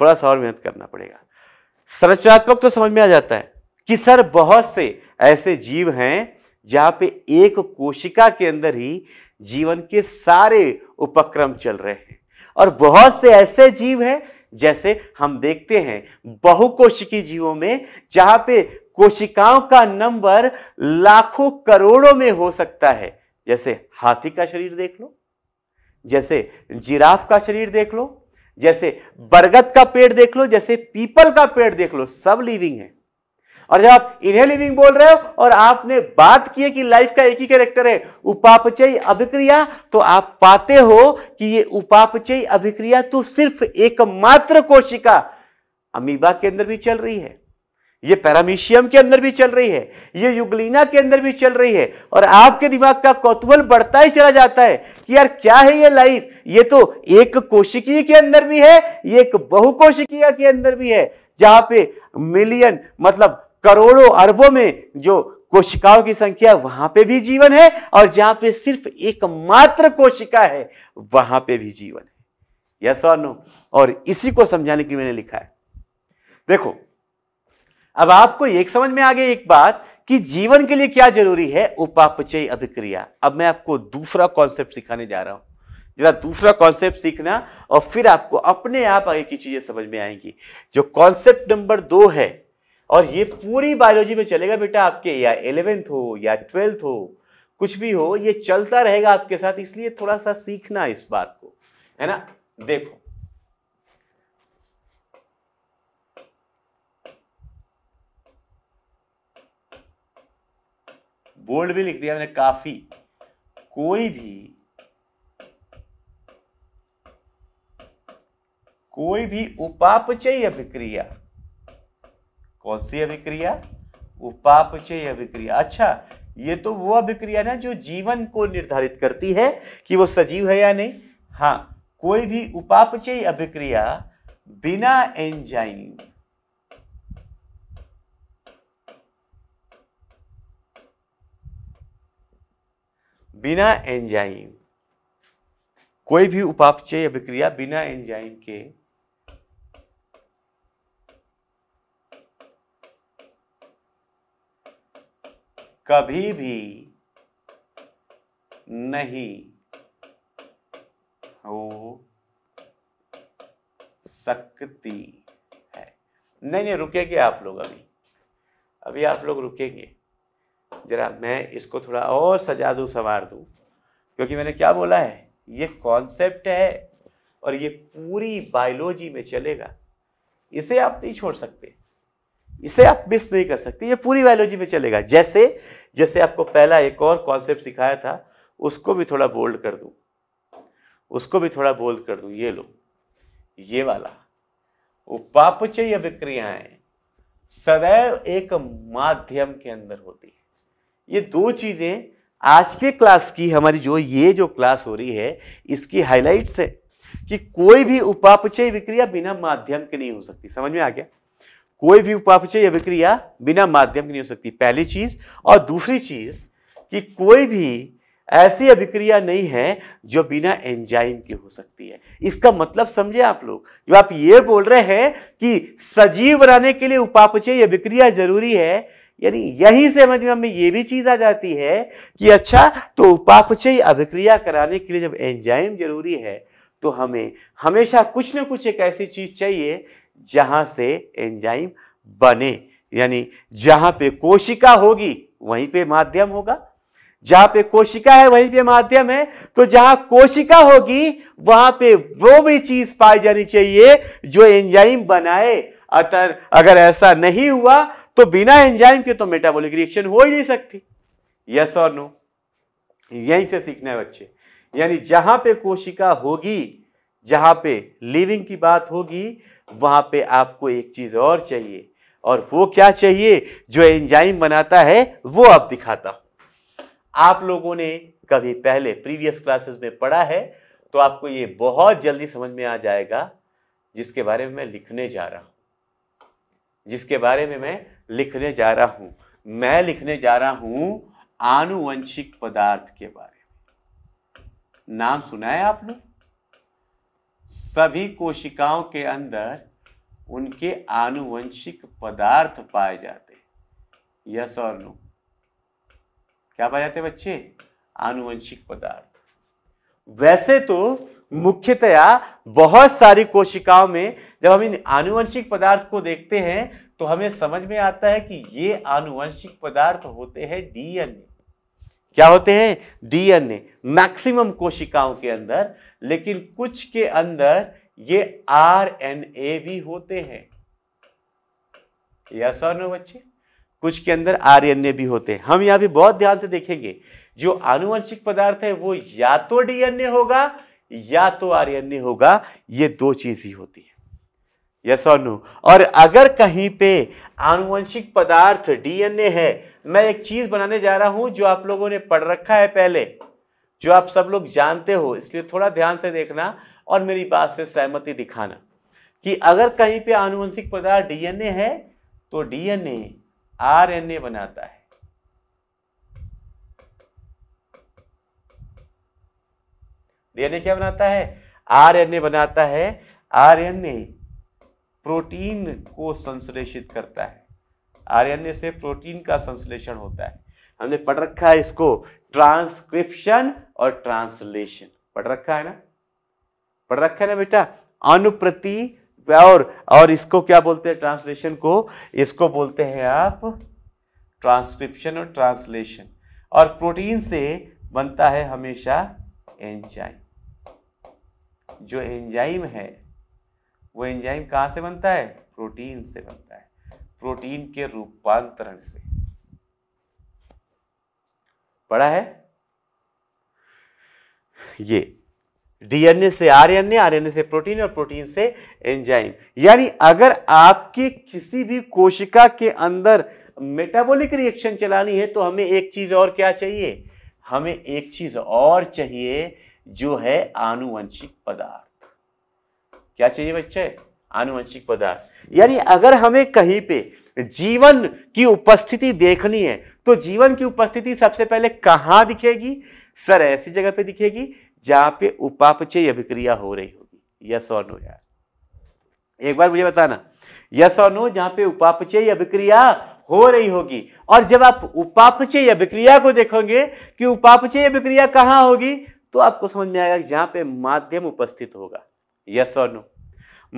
थोड़ा सा और मेहनत करना पड़ेगा संरचनात्मक तो समझ में आ जाता है कि सर बहुत से ऐसे जीव हैं जहां पे एक कोशिका के अंदर ही जीवन के सारे उपक्रम चल रहे हैं और बहुत से ऐसे जीव हैं जैसे हम देखते हैं बहुकोशिकी जीवों में जहां पे कोशिकाओं का नंबर लाखों करोड़ों में हो सकता है जैसे हाथी का शरीर देख लो जैसे जिराफ का शरीर देख लो जैसे बरगद का पेड़ देख लो जैसे पीपल का पेड़ देख लो सब लिविंग है और जब आप इन्हें लिविंग बोल रहे हो और आपने बात की है कि लाइफ का एक ही कैरेक्टर है उपापचय अभिक्रिया तो आप पाते हो कि ये उपापचय अभिक्रिया तो सिर्फ एकमात्र कोशिका अमीबा के अंदर भी चल रही है ये पैरामीशियम के अंदर भी चल रही है ये युगलीना के अंदर भी चल रही है और आपके दिमाग का कौतूहल बढ़ता ही चला जाता है कि यार क्या है ये लाइफ ये तो एक कोशिकीय के अंदर भी है ये एक बहुकोशिकीय के अंदर भी है जहां पे मिलियन मतलब करोड़ों अरबों में जो कोशिकाओं की संख्या वहां पे भी जीवन है और जहां पे सिर्फ एकमात्र कोशिका है वहां पे भी जीवन है यस और नो और इसी को समझाने के लिए मैंने लिखा है देखो अब आपको एक समझ में आ गई एक बात कि जीवन के लिए क्या जरूरी है उपापचय अभिक्रिया अब मैं आपको दूसरा कॉन्सेप्ट सिखाने जा रहा हूं जरा दूसरा कॉन्सेप्ट सीखना और फिर आपको अपने आप आगे की चीजें समझ में आएंगी जो कॉन्सेप्ट नंबर दो है और ये पूरी बायोलॉजी में चलेगा बेटा आपके या एलेवेंथ हो या ट्वेल्थ हो कुछ भी हो ये चलता रहेगा आपके साथ इसलिए थोड़ा सा सीखना इस बात को है ना देखो बोल्ड भी लिख दिया मैंने काफी कोई भी कोई भी उपापचय अभिक्रिया कौन सी अभिक्रिया उपापचय अभिक्रिया अच्छा ये तो वो अभिक्रिया ना जो जीवन को निर्धारित करती है कि वो सजीव है या नहीं हाँ कोई भी उपापचय अभिक्रिया बिना एंजाइम बिना एंजाइम कोई भी उपापचय अभिक्रिया बिना एंजाइम के कभी भी नहीं हो सकती है नहीं नहीं रुकेंगे आप लोग अभी अभी आप लोग रुकेंगे ज़रा मैं इसको थोड़ा और सजा दूँ संवार दूँ क्योंकि मैंने क्या बोला है ये कॉन्सेप्ट है और ये पूरी बायोलॉजी में चलेगा इसे आप नहीं छोड़ सकते इसे आप मिस नहीं कर सकते ये पूरी बायोलॉजी में चलेगा जैसे जैसे आपको पहला एक और कॉन्सेप्ट सिखाया था उसको भी थोड़ा बोल्ड कर दू उसको भी थोड़ा बोल्ड कर दू ये लो ये वाला उपापचय विक्रियाएं सदैव एक माध्यम के अंदर होती है ये दो चीज़ें आज के क्लास की हमारी जो ये जो क्लास हो रही है इसकी हाइलाइट्स है कि कोई भी उपापचय विक्रिया बिना माध्यम के नहीं हो सकती समझ में आ गया कोई भी उपापचय या विक्रिया बिना माध्यम की नहीं हो सकती पहली चीज और दूसरी चीज कि कोई भी ऐसी अभिक्रिया नहीं है जो बिना एंजाइम के हो सकती है इसका मतलब समझे आप लोग जो आप ये बोल रहे हैं कि सजीव बनाने के लिए उपापचय या विक्रिया जरूरी है यानी यही से हमारे में ये भी चीज आ जाती है कि अच्छा तो उपापचय अभिक्रिया कराने के लिए जब एंजाइम जरूरी है तो हमें हमेशा कुछ ना कुछ एक ऐसी चीज चाहिए जहां से एंजाइम बने यानी जहां पे कोशिका होगी वहीं पे माध्यम होगा जहां पे कोशिका है वहीं पे माध्यम है तो जहां कोशिका होगी वहां पे वो भी चीज पाई जानी चाहिए जो एंजाइम बनाए अतर अगर ऐसा नहीं हुआ तो बिना एंजाइम के तो मेटाबॉलिक रिएक्शन हो ही नहीं सकती यस और नो यहीं से सीखना है बच्चे यानी जहां पे कोशिका होगी जहाँ पे लिविंग की बात होगी वहाँ पे आपको एक चीज़ और चाहिए और वो क्या चाहिए जो एंजाइम बनाता है वो आप दिखाता हूँ आप लोगों ने कभी पहले प्रीवियस क्लासेस में पढ़ा है तो आपको ये बहुत जल्दी समझ में आ जाएगा जिसके बारे में मैं लिखने जा रहा हूँ जिसके बारे में मैं लिखने जा रहा हूँ मैं लिखने जा रहा हूँ आनुवंशिक पदार्थ के बारे में नाम सुना है आपने सभी कोशिकाओं के अंदर उनके आनुवंशिक पदार्थ पाए जाते हैं यस और नो क्या पाए जाते हैं बच्चे आनुवंशिक पदार्थ वैसे तो मुख्यतया बहुत सारी कोशिकाओं में जब हम इन आनुवंशिक पदार्थ को देखते हैं तो हमें समझ में आता है कि ये आनुवंशिक पदार्थ होते हैं डीएनए क्या होते हैं डीएनए मैक्सिमम कोशिकाओं के अंदर लेकिन कुछ के अंदर ये आरएनए भी होते हैं यस और नो बच्चे कुछ के अंदर आरएनए भी होते हैं हम यहां भी बहुत ध्यान से देखेंगे जो आनुवंशिक पदार्थ है वो या तो डीएनए होगा या तो आरएनए होगा ये दो चीज ही होती है यस और नो और अगर कहीं पे आनुवंशिक पदार्थ डीएनए है मैं एक चीज़ बनाने जा रहा हूं जो आप लोगों ने पढ़ रखा है पहले जो आप सब लोग जानते हो इसलिए थोड़ा ध्यान से देखना और मेरी बात से सहमति दिखाना कि अगर कहीं पे आनुवंशिक पदार्थ डीएनए है तो डीएनए आरएनए बनाता है डीएनए क्या बनाता है आरएनए बनाता है आरएनए प्रोटीन को संश्लेषित करता है आरएनए से प्रोटीन का संश्लेषण होता है हमने पढ़ रखा है इसको ट्रांसक्रिप्शन और ट्रांसलेशन पढ़ रखा है ना पढ़ रखा है ना बेटा अनुप्रति और और इसको क्या बोलते हैं ट्रांसलेशन को इसको बोलते हैं आप ट्रांसक्रिप्शन और ट्रांसलेशन और प्रोटीन से बनता है हमेशा एंजाइम जो एंजाइम है वो एंजाइम कहां से बनता है प्रोटीन से बनता है प्रोटीन के रूपांतरण से पढ़ा है ये डीएनए से आरएनए आरएनए से प्रोटीन और प्रोटीन से एंजाइम यानी अगर आपकी किसी भी कोशिका के अंदर मेटाबॉलिक रिएक्शन चलानी है तो हमें एक चीज और क्या चाहिए हमें एक चीज और चाहिए जो है आनुवंशिक पदार्थ क्या चाहिए बच्चे आनुवंशिक पदार्थ यानी अगर हमें कहीं पे जीवन की उपस्थिति देखनी है तो जीवन की उपस्थिति सबसे पहले कहाँ दिखेगी सर ऐसी जगह पे दिखेगी जहां पे उपापचय अभिक्रिया हो रही होगी यस और नो यार एक बार मुझे बताना यस और नो जहां पे उपापचय अभिक्रिया हो रही होगी और जब आप उपापचय अभिक्रिया को देखोगे कि उपापचय अभिक्रिया कहाँ होगी तो आपको समझ में आएगा जहां पे माध्यम उपस्थित होगा यस और नो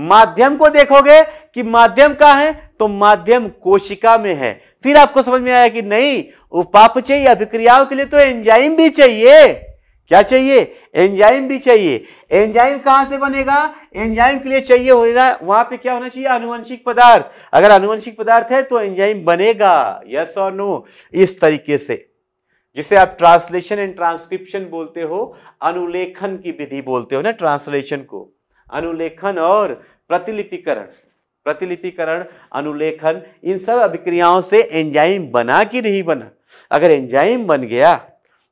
माध्यम को देखोगे कि माध्यम का है तो माध्यम कोशिका में है फिर आपको समझ में आया कि नहीं उपापचय अभिक्रियाओं के लिए तो एंजाइम भी चाहिए क्या चाहिए एंजाइम भी चाहिए एंजाइम कहां से बनेगा एंजाइम के लिए चाहिए होना वहां पे क्या होना चाहिए अनुवंशिक पदार्थ अगर अनुवंशिक पदार्थ है तो एंजाइम बनेगा यस और नो इस तरीके से जिसे आप ट्रांसलेशन एंड ट्रांसक्रिप्शन बोलते हो अनुलेखन की विधि बोलते हो ना ट्रांसलेशन को अनुलेखन और प्रतिलिपिकरण प्रतिलिपिकरण अनुलेखन इन सब अभिक्रियाओं से एंजाइम बना कि नहीं बना अगर एंजाइम बन गया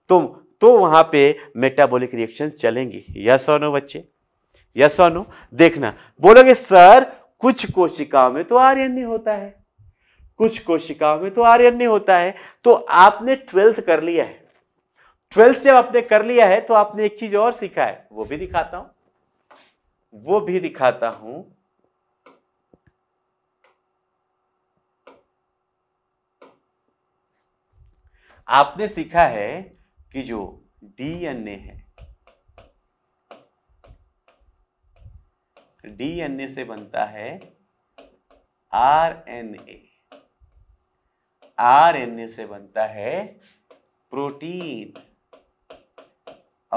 तो तो वहाँ पे मेटाबॉलिक रिएक्शन चलेंगी यस और नो बच्चे यस और नो देखना बोलोगे सर कुछ कोशिकाओं में तो आर्यन्य होता है कुछ कोशिकाओं में तो आर्यन्य होता है तो आपने ट्वेल्थ कर लिया है ट्वेल्थ से आपने कर लिया है तो आपने एक चीज और सीखा है वो भी दिखाता हूं वो भी दिखाता हूं आपने सीखा है कि जो डीएनए है डीएनए से बनता है आरएनए आरएनए से बनता है प्रोटीन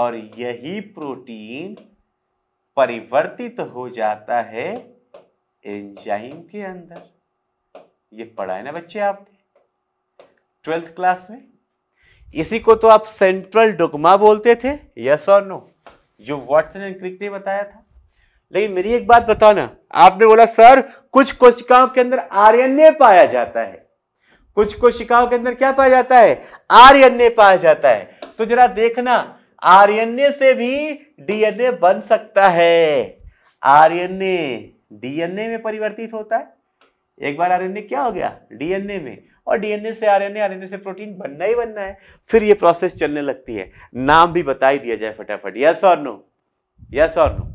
और यही प्रोटीन परिवर्तित हो जाता है एंजाइम के अंदर ये पढ़ा है ना बच्चे आपने ट्वेल्थ क्लास में इसी को तो आप सेंट्रल डोगमा बोलते थे यस और नो जो वॉटसन एंड क्रिक ने बताया था लेकिन मेरी एक बात बताओ ना आपने बोला सर कुछ कोशिकाओं के अंदर आरएनए पाया जाता है कुछ कोशिकाओं के अंदर क्या पाया जाता है आर्यन पाया जाता है तो जरा देखना आरएनए से भी डीएनए बन सकता है आरएनए डीएनए में परिवर्तित होता है एक बार आरएनए क्या हो गया डीएनए में और डीएनए से आरएनए आरएनए से प्रोटीन बनना ही बनना है फिर ये प्रोसेस चलने लगती है नाम भी बता ही दिया जाए फटाफट यस और नो यस और नो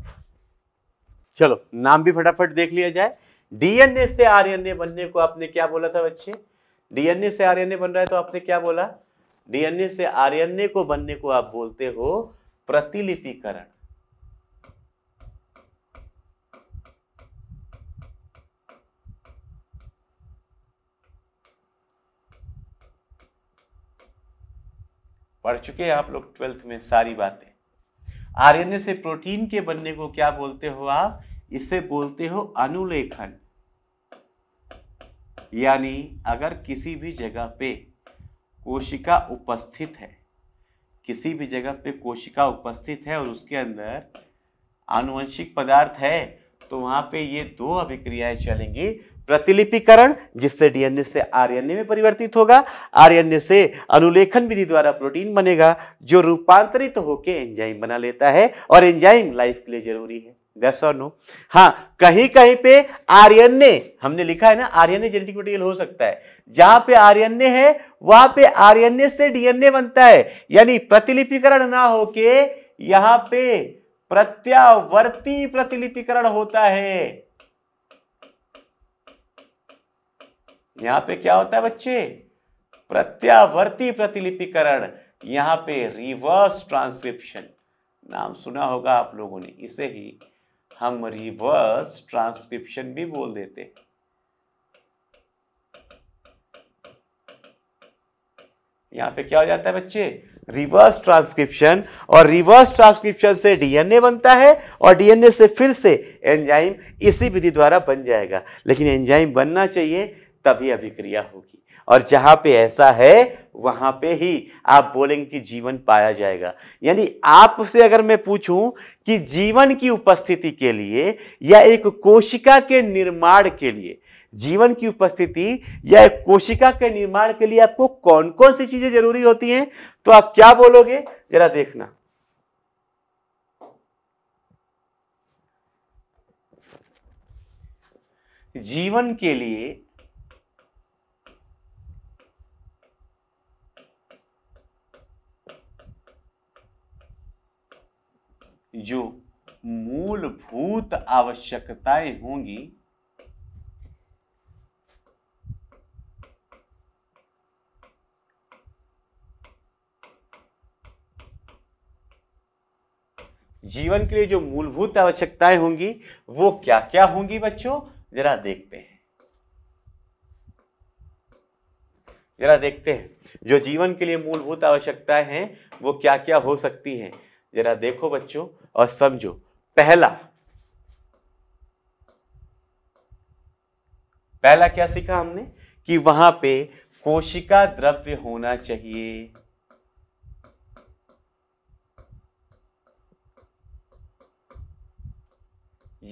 चलो नाम भी फटाफट देख लिया जाए डीएनए से आरएनए बनने को आपने क्या बोला था बच्चे डीएनए से आरएनए बन रहा है तो आपने क्या बोला डीएनए से आरएनए को बनने को आप बोलते हो प्रतिलिपिकरण पढ़ चुके हैं आप लोग ट्वेल्थ में सारी बातें आरएनए से प्रोटीन के बनने को क्या बोलते हो आप इसे बोलते हो अनुलेखन यानी अगर किसी भी जगह पे कोशिका उपस्थित है किसी भी जगह पे कोशिका उपस्थित है और उसके अंदर आनुवंशिक पदार्थ है तो वहां पे ये दो अभिक्रियाएं चलेंगी प्रतिलिपिकरण जिससे डीएनए से आरएनए में परिवर्तित होगा आरएनए से अनुलेखन विधि द्वारा प्रोटीन बनेगा जो रूपांतरित होकर एंजाइम बना लेता है और एंजाइम लाइफ के लिए जरूरी है यस और नो हाँ कहीं कहीं पे आर्यन्य हमने लिखा है ना आर्यन्य जेनेटिक मटेरियल हो सकता है जहां पे आर्यन्य है वहां पे आर्यन्य से डीएनए बनता है यानी प्रतिलिपिकरण ना होके यहां पे प्रत्यावर्ती प्रतिलिपिकरण होता है यहां पे क्या होता है बच्चे प्रत्यावर्ती प्रतिलिपिकरण यहां पे रिवर्स ट्रांसक्रिप्शन नाम सुना होगा आप लोगों ने इसे ही हम रिवर्स ट्रांसक्रिप्शन भी बोल देते हैं यहाँ पे क्या हो जाता है बच्चे रिवर्स ट्रांसक्रिप्शन और रिवर्स ट्रांसक्रिप्शन से डीएनए बनता है और डीएनए से फिर से एंजाइम इसी विधि द्वारा बन जाएगा लेकिन एंजाइम बनना चाहिए तभी अभिक्रिया होगी और जहाँ पे ऐसा है वहाँ पे ही आप बोलेंगे कि जीवन पाया जाएगा यानी आपसे अगर मैं पूछूं कि जीवन की उपस्थिति के लिए या एक कोशिका के निर्माण के लिए जीवन की उपस्थिति या एक कोशिका के निर्माण के लिए आपको कौन कौन सी चीजें जरूरी होती हैं तो आप क्या बोलोगे जरा देखना जीवन के लिए जो मूलभूत आवश्यकताएं होंगी जीवन के लिए जो मूलभूत आवश्यकताएं होंगी वो क्या क्या होंगी बच्चों जरा देखते हैं जरा देखते हैं जो जीवन के लिए मूलभूत आवश्यकताएं हैं वो क्या क्या हो सकती हैं जरा देखो बच्चों और समझो पहला पहला क्या सीखा हमने कि वहां पे कोशिका द्रव्य होना चाहिए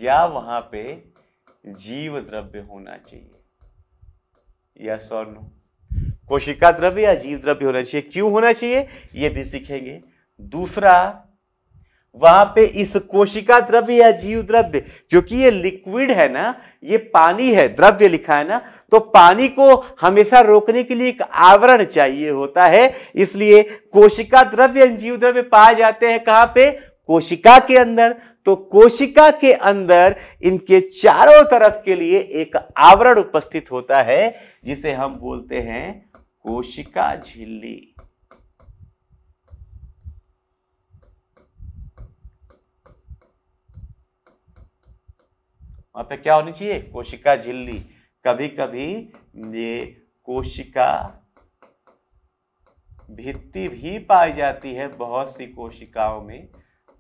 या वहां पे जीव द्रव्य होना चाहिए या और कोशिका द्रव्य या जीव द्रव्य होना चाहिए क्यों होना चाहिए ये भी सीखेंगे दूसरा वहां पे इस कोशिका द्रव्य या जीव द्रव्य क्योंकि ये लिक्विड है ना ये पानी है द्रव्य लिखा है ना तो पानी को हमेशा रोकने के लिए एक आवरण चाहिए होता है इसलिए कोशिका द्रव्य जीव द्रव्य पाए जाते हैं कहाँ पे कोशिका के अंदर तो कोशिका के अंदर इनके चारों तरफ के लिए एक आवरण उपस्थित होता है जिसे हम बोलते हैं कोशिका झिल्ली वहाँ पे क्या होनी चाहिए कोशिका झिल्ली कभी कभी ये कोशिका भित्ति भी पाई जाती है बहुत सी कोशिकाओं में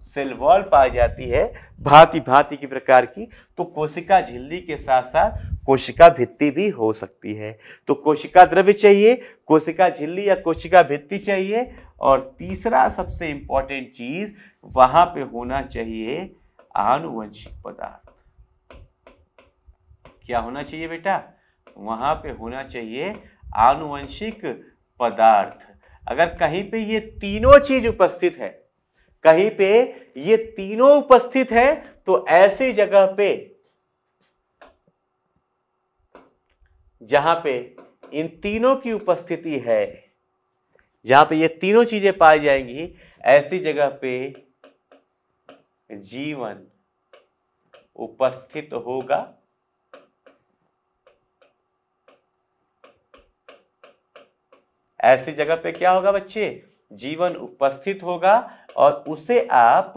सेल वॉल पाई जाती है भांति भांति की प्रकार की तो कोशिका झिल्ली के साथ साथ कोशिका भित्ति भी हो सकती है तो कोशिका द्रव्य चाहिए कोशिका झिल्ली या कोशिका भित्ति चाहिए और तीसरा सबसे इंपॉर्टेंट चीज वहां पे होना चाहिए आनुवंशिक पदार्थ क्या होना चाहिए बेटा वहाँ पे होना चाहिए आनुवंशिक पदार्थ अगर कहीं पे ये तीनों चीज उपस्थित है कहीं पे ये तीनों उपस्थित है तो ऐसी जगह पे जहां पे इन तीनों की उपस्थिति है जहां पे ये तीनों चीजें पाई जाएंगी ऐसी जगह पे जीवन उपस्थित होगा ऐसी जगह पे क्या होगा बच्चे जीवन उपस्थित होगा और उसे आप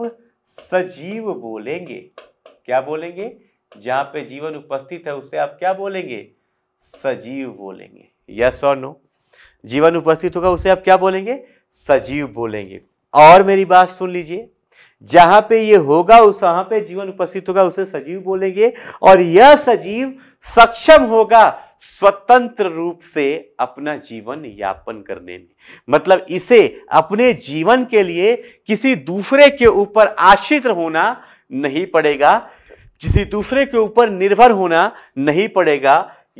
सजीव बोलेंगे क्या बोलेंगे जहां पे जीवन उपस्थित है उसे आप क्या बोलेंगे सजीव बोलेंगे यस और नो जीवन उपस्थित होगा उसे आप क्या बोलेंगे सजीव बोलेंगे और मेरी बात सुन लीजिए जहां पे ये होगा उस वहां पे जीवन उपस्थित होगा उसे सजीव बोलेंगे और यह सजीव सक्षम होगा स्वतंत्र रूप से अपना जीवन यापन करने में मतलब इसे अपने जीवन के लिए किसी दूसरे के ऊपर आश्रित होना नहीं पड़ेगा किसी दूसरे के ऊपर निर्भर होना नहीं पड़ेगा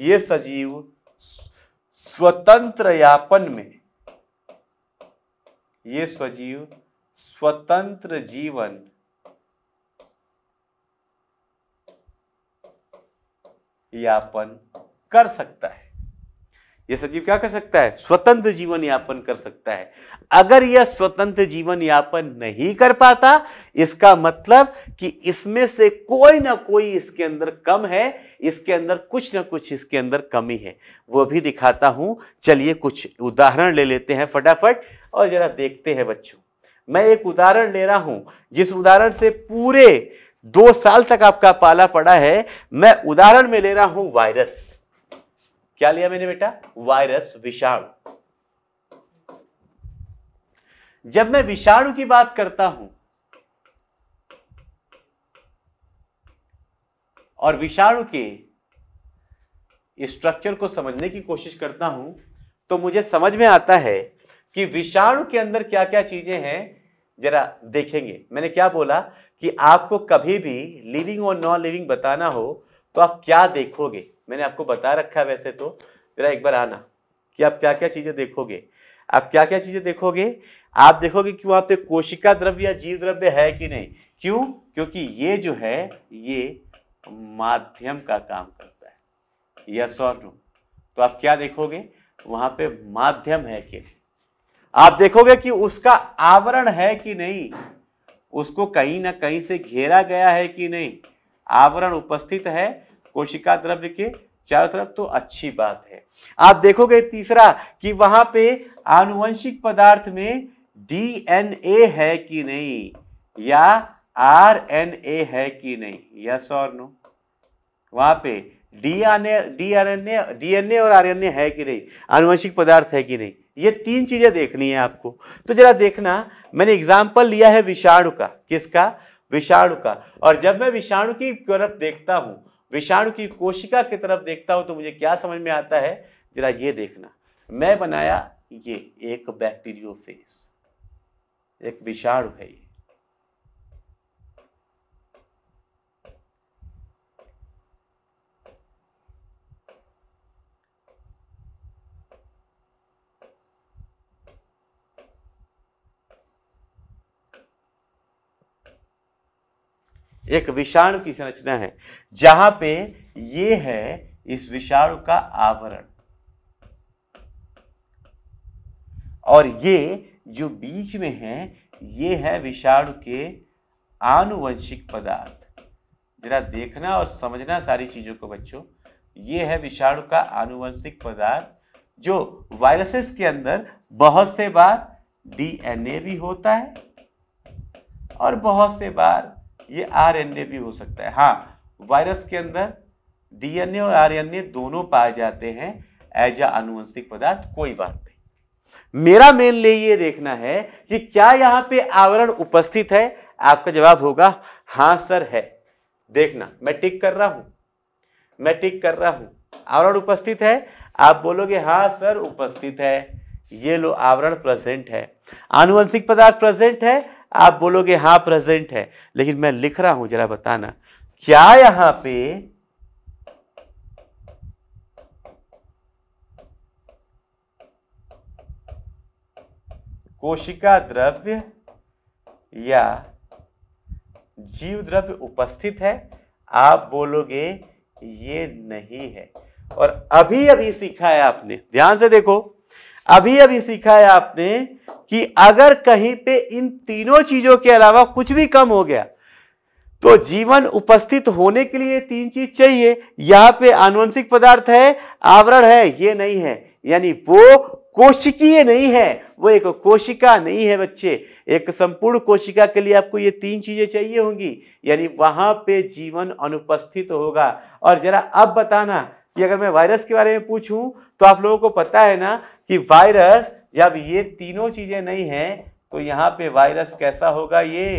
ये सजीव स्वतंत्र यापन में ये सजीव स्वतंत्र जीवन यापन कर सकता है यह सजीव क्या कर सकता है स्वतंत्र जीवन यापन कर सकता है अगर यह स्वतंत्र जीवन यापन नहीं कर पाता इसका मतलब कि इसमें से कोई ना कोई इसके अंदर कम है इसके अंदर कुछ ना कुछ इसके अंदर कमी है वो भी दिखाता हूं चलिए कुछ उदाहरण ले लेते हैं फटाफट और जरा देखते हैं बच्चों मैं एक उदाहरण ले रहा हूं जिस उदाहरण से पूरे दो साल तक आपका पाला पड़ा है मैं उदाहरण में ले रहा हूं वायरस क्या लिया मैंने बेटा वायरस विषाणु जब मैं विषाणु की बात करता हूं और विषाणु के स्ट्रक्चर को समझने की कोशिश करता हूं तो मुझे समझ में आता है कि विषाणु के अंदर क्या क्या चीजें हैं जरा देखेंगे मैंने क्या बोला कि आपको कभी भी लिविंग और नॉन लिविंग बताना हो तो आप क्या देखोगे मैंने आपको बता रखा है वैसे तो मेरा एक बार आना कि आप क्या क्या चीज़ें देखोगे आप क्या क्या चीज़ें देखोगे आप देखोगे कि वहां पे कोशिका द्रव्य या जीव द्रव्य है कि नहीं क्यों क्योंकि ये जो है ये माध्यम का काम करता है यस और नो तो आप क्या देखोगे वहां पे माध्यम है कि नहीं आप देखोगे कि उसका आवरण है कि नहीं उसको कहीं ना कहीं से घेरा गया है कि नहीं आवरण उपस्थित है कोशिका द्रव्य के चारों तरफ तो अच्छी बात है आप देखोगे तीसरा कि वहां पे आनुवंशिक पदार्थ में डीएनए है कि नहीं या आरएनए है कि नहीं यस और नो वहां पे डीएनए डीआरएनए डीएनए और आरएनए है कि नहीं आनुवंशिक पदार्थ है कि नहीं ये तीन चीजें देखनी है आपको तो जरा देखना मैंने एग्जाम्पल लिया है विषाणु का किसका विषाणु का और जब मैं विषाणु की तरफ देखता हूं विषाणु की कोशिका की तरफ देखता हूँ तो मुझे क्या समझ में आता है जरा ये देखना मैं बनाया ये एक बैक्टीरियोफेज एक विषाणु है ये एक विषाणु की संरचना है जहां पे ये है इस विषाणु का आवरण और ये जो बीच में है ये है विषाणु के आनुवंशिक पदार्थ जरा देखना और समझना सारी चीज़ों को बच्चों ये है विषाणु का आनुवंशिक पदार्थ जो वायरसेस के अंदर बहुत से बार डीएनए भी होता है और बहुत से बार ये आरएनए भी हो सकता है हाँ वायरस के अंदर डीएनए और आरएनए दोनों पाए जाते हैं एज अनुवंशिक पदार्थ कोई बात नहीं मेरा मेनली ये देखना है कि क्या यहाँ पे आवरण उपस्थित है आपका जवाब होगा हाँ सर है देखना मैं टिक कर रहा हूं मैं टिक कर रहा हूं आवरण उपस्थित है आप बोलोगे हाँ सर उपस्थित है ये लो आवरण प्रेजेंट है आनुवंशिक पदार्थ प्रेजेंट है आप बोलोगे हाँ प्रेजेंट है लेकिन मैं लिख रहा हूं जरा बताना क्या यहां पे कोशिका द्रव्य या जीव द्रव्य उपस्थित है आप बोलोगे ये नहीं है और अभी अभी सीखा है आपने ध्यान से देखो अभी अभी सीखा है आपने कि अगर कहीं पे इन तीनों चीजों के अलावा कुछ भी कम हो गया तो जीवन उपस्थित होने के लिए तीन चीज चाहिए यहां पे आनुवंशिक पदार्थ है आवरण है ये नहीं है यानी वो कोशिकीय नहीं है वो एक कोशिका नहीं है बच्चे एक संपूर्ण कोशिका के लिए आपको ये तीन चीजें चाहिए होंगी यानी वहां पे जीवन अनुपस्थित होगा और जरा अब बताना कि अगर मैं वायरस के बारे में पूछूं तो आप लोगों को पता है ना कि वायरस जब ये तीनों चीज़ें नहीं है तो यहां पे वायरस कैसा होगा ये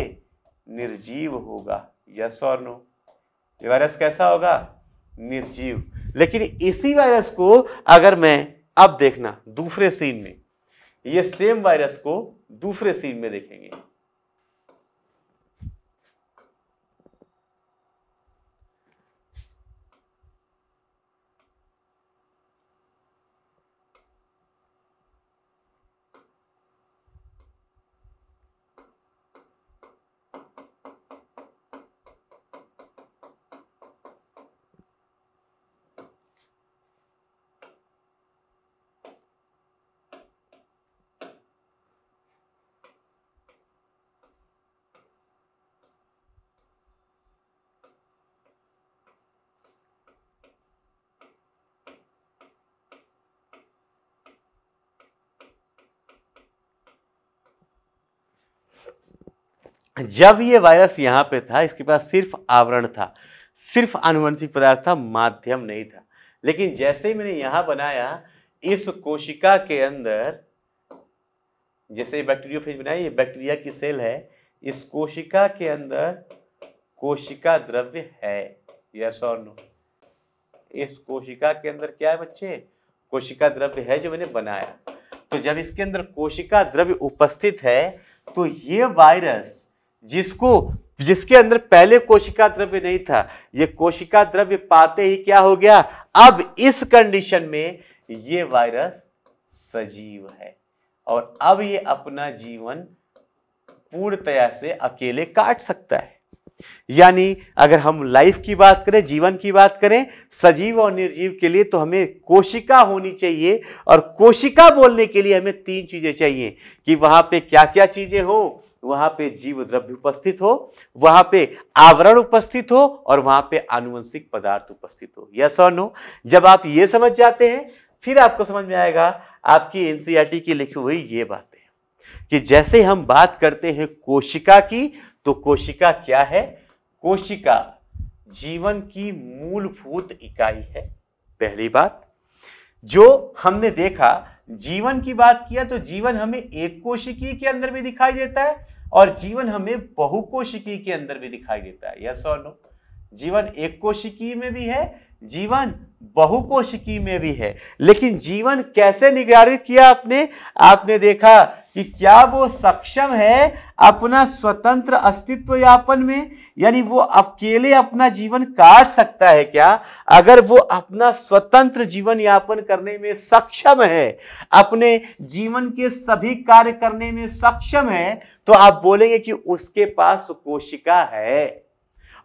निर्जीव होगा यस और नो ये वायरस कैसा होगा निर्जीव लेकिन इसी वायरस को अगर मैं अब देखना दूसरे सीन में ये सेम वायरस को दूसरे सीन में देखेंगे जब ये वायरस यहाँ पे था इसके पास सिर्फ आवरण था सिर्फ आनुवंशिक पदार्थ था माध्यम नहीं था लेकिन जैसे ही मैंने यहाँ बनाया इस कोशिका के अंदर जैसे बैक्टीरियो फेज बनाया ये बैक्टीरिया की सेल है इस कोशिका के अंदर कोशिका द्रव्य है यस और नो इस कोशिका के अंदर क्या है बच्चे कोशिका द्रव्य है जो मैंने बनाया तो जब इसके अंदर कोशिका द्रव्य उपस्थित है तो ये वायरस जिसको जिसके अंदर पहले कोशिका द्रव्य नहीं था ये कोशिका द्रव्य पाते ही क्या हो गया अब इस कंडीशन में ये वायरस सजीव है और अब ये अपना जीवन पूर्णतया से अकेले काट सकता है यानी अगर हम लाइफ की बात करें जीवन की बात करें सजीव और निर्जीव के लिए तो हमें कोशिका होनी चाहिए और कोशिका बोलने के लिए हमें तीन चीज़ें चाहिए कि वहां पे क्या क्या चीज़ें हो वहां पे जीव द्रव्य उपस्थित हो वहां पे आवरण उपस्थित हो और वहां पे आनुवंशिक पदार्थ उपस्थित हो यस और नो जब आप ये समझ जाते हैं फिर आपको समझ में आएगा आपकी एनसीआरटी e की लिखी हुई ये बातें कि जैसे हम बात करते हैं कोशिका की तो कोशिका क्या है कोशिका जीवन की मूलभूत इकाई है पहली बात जो हमने देखा जीवन की बात किया तो जीवन हमें एक कोशिकी के अंदर भी दिखाई देता है और जीवन हमें बहुकोशिकी के अंदर भी दिखाई देता है यस और नो जीवन एक कोशिकी में भी है जीवन बहुकोशिकी में भी है लेकिन जीवन कैसे निगरानित किया आपने आपने देखा कि क्या वो सक्षम है अपना स्वतंत्र अस्तित्व यापन में यानी वो अकेले अपना जीवन काट सकता है क्या अगर वो अपना स्वतंत्र जीवन यापन करने में सक्षम है अपने जीवन के सभी कार्य करने में सक्षम है तो आप बोलेंगे कि उसके पास कोशिका है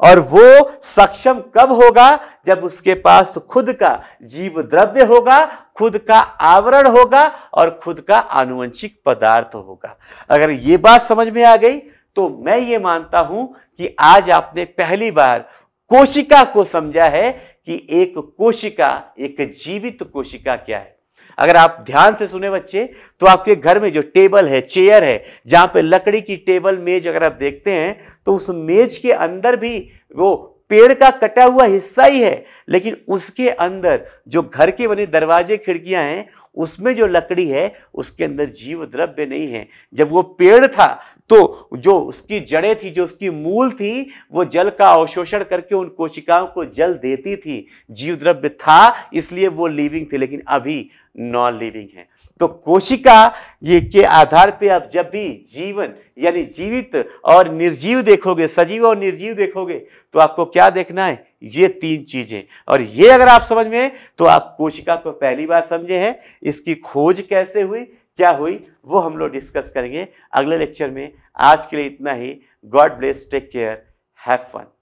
और वो सक्षम कब होगा जब उसके पास खुद का जीव द्रव्य होगा खुद का आवरण होगा और खुद का आनुवंशिक पदार्थ होगा अगर ये बात समझ में आ गई तो मैं ये मानता हूं कि आज आपने पहली बार कोशिका को समझा है कि एक कोशिका एक जीवित कोशिका क्या है अगर आप ध्यान से सुने बच्चे तो आपके घर में जो टेबल है चेयर है जहां पे लकड़ी की टेबल मेज अगर आप देखते हैं तो उस मेज के अंदर भी वो पेड़ का कटा हुआ हिस्सा ही है लेकिन उसके अंदर जो घर के बने दरवाजे खिड़कियां हैं उसमें जो लकड़ी है उसके अंदर जीव द्रव्य नहीं है जब वो पेड़ था तो जो उसकी जड़ें थी जो उसकी मूल थी वो जल का अवशोषण करके उन कोशिकाओं को जल देती थी जीव द्रव्य था इसलिए वो लिविंग थे लेकिन अभी नॉन लिविंग है तो कोशिका ये के आधार पे आप जब भी जीवन यानी जीवित और निर्जीव देखोगे सजीव और निर्जीव देखोगे तो आपको क्या देखना है ये तीन चीजें और ये अगर आप समझ में तो आप कोशिका को पहली बार समझे हैं इसकी खोज कैसे हुई क्या हुई वो हम लोग डिस्कस करेंगे अगले लेक्चर में आज के लिए इतना ही God bless take care have fun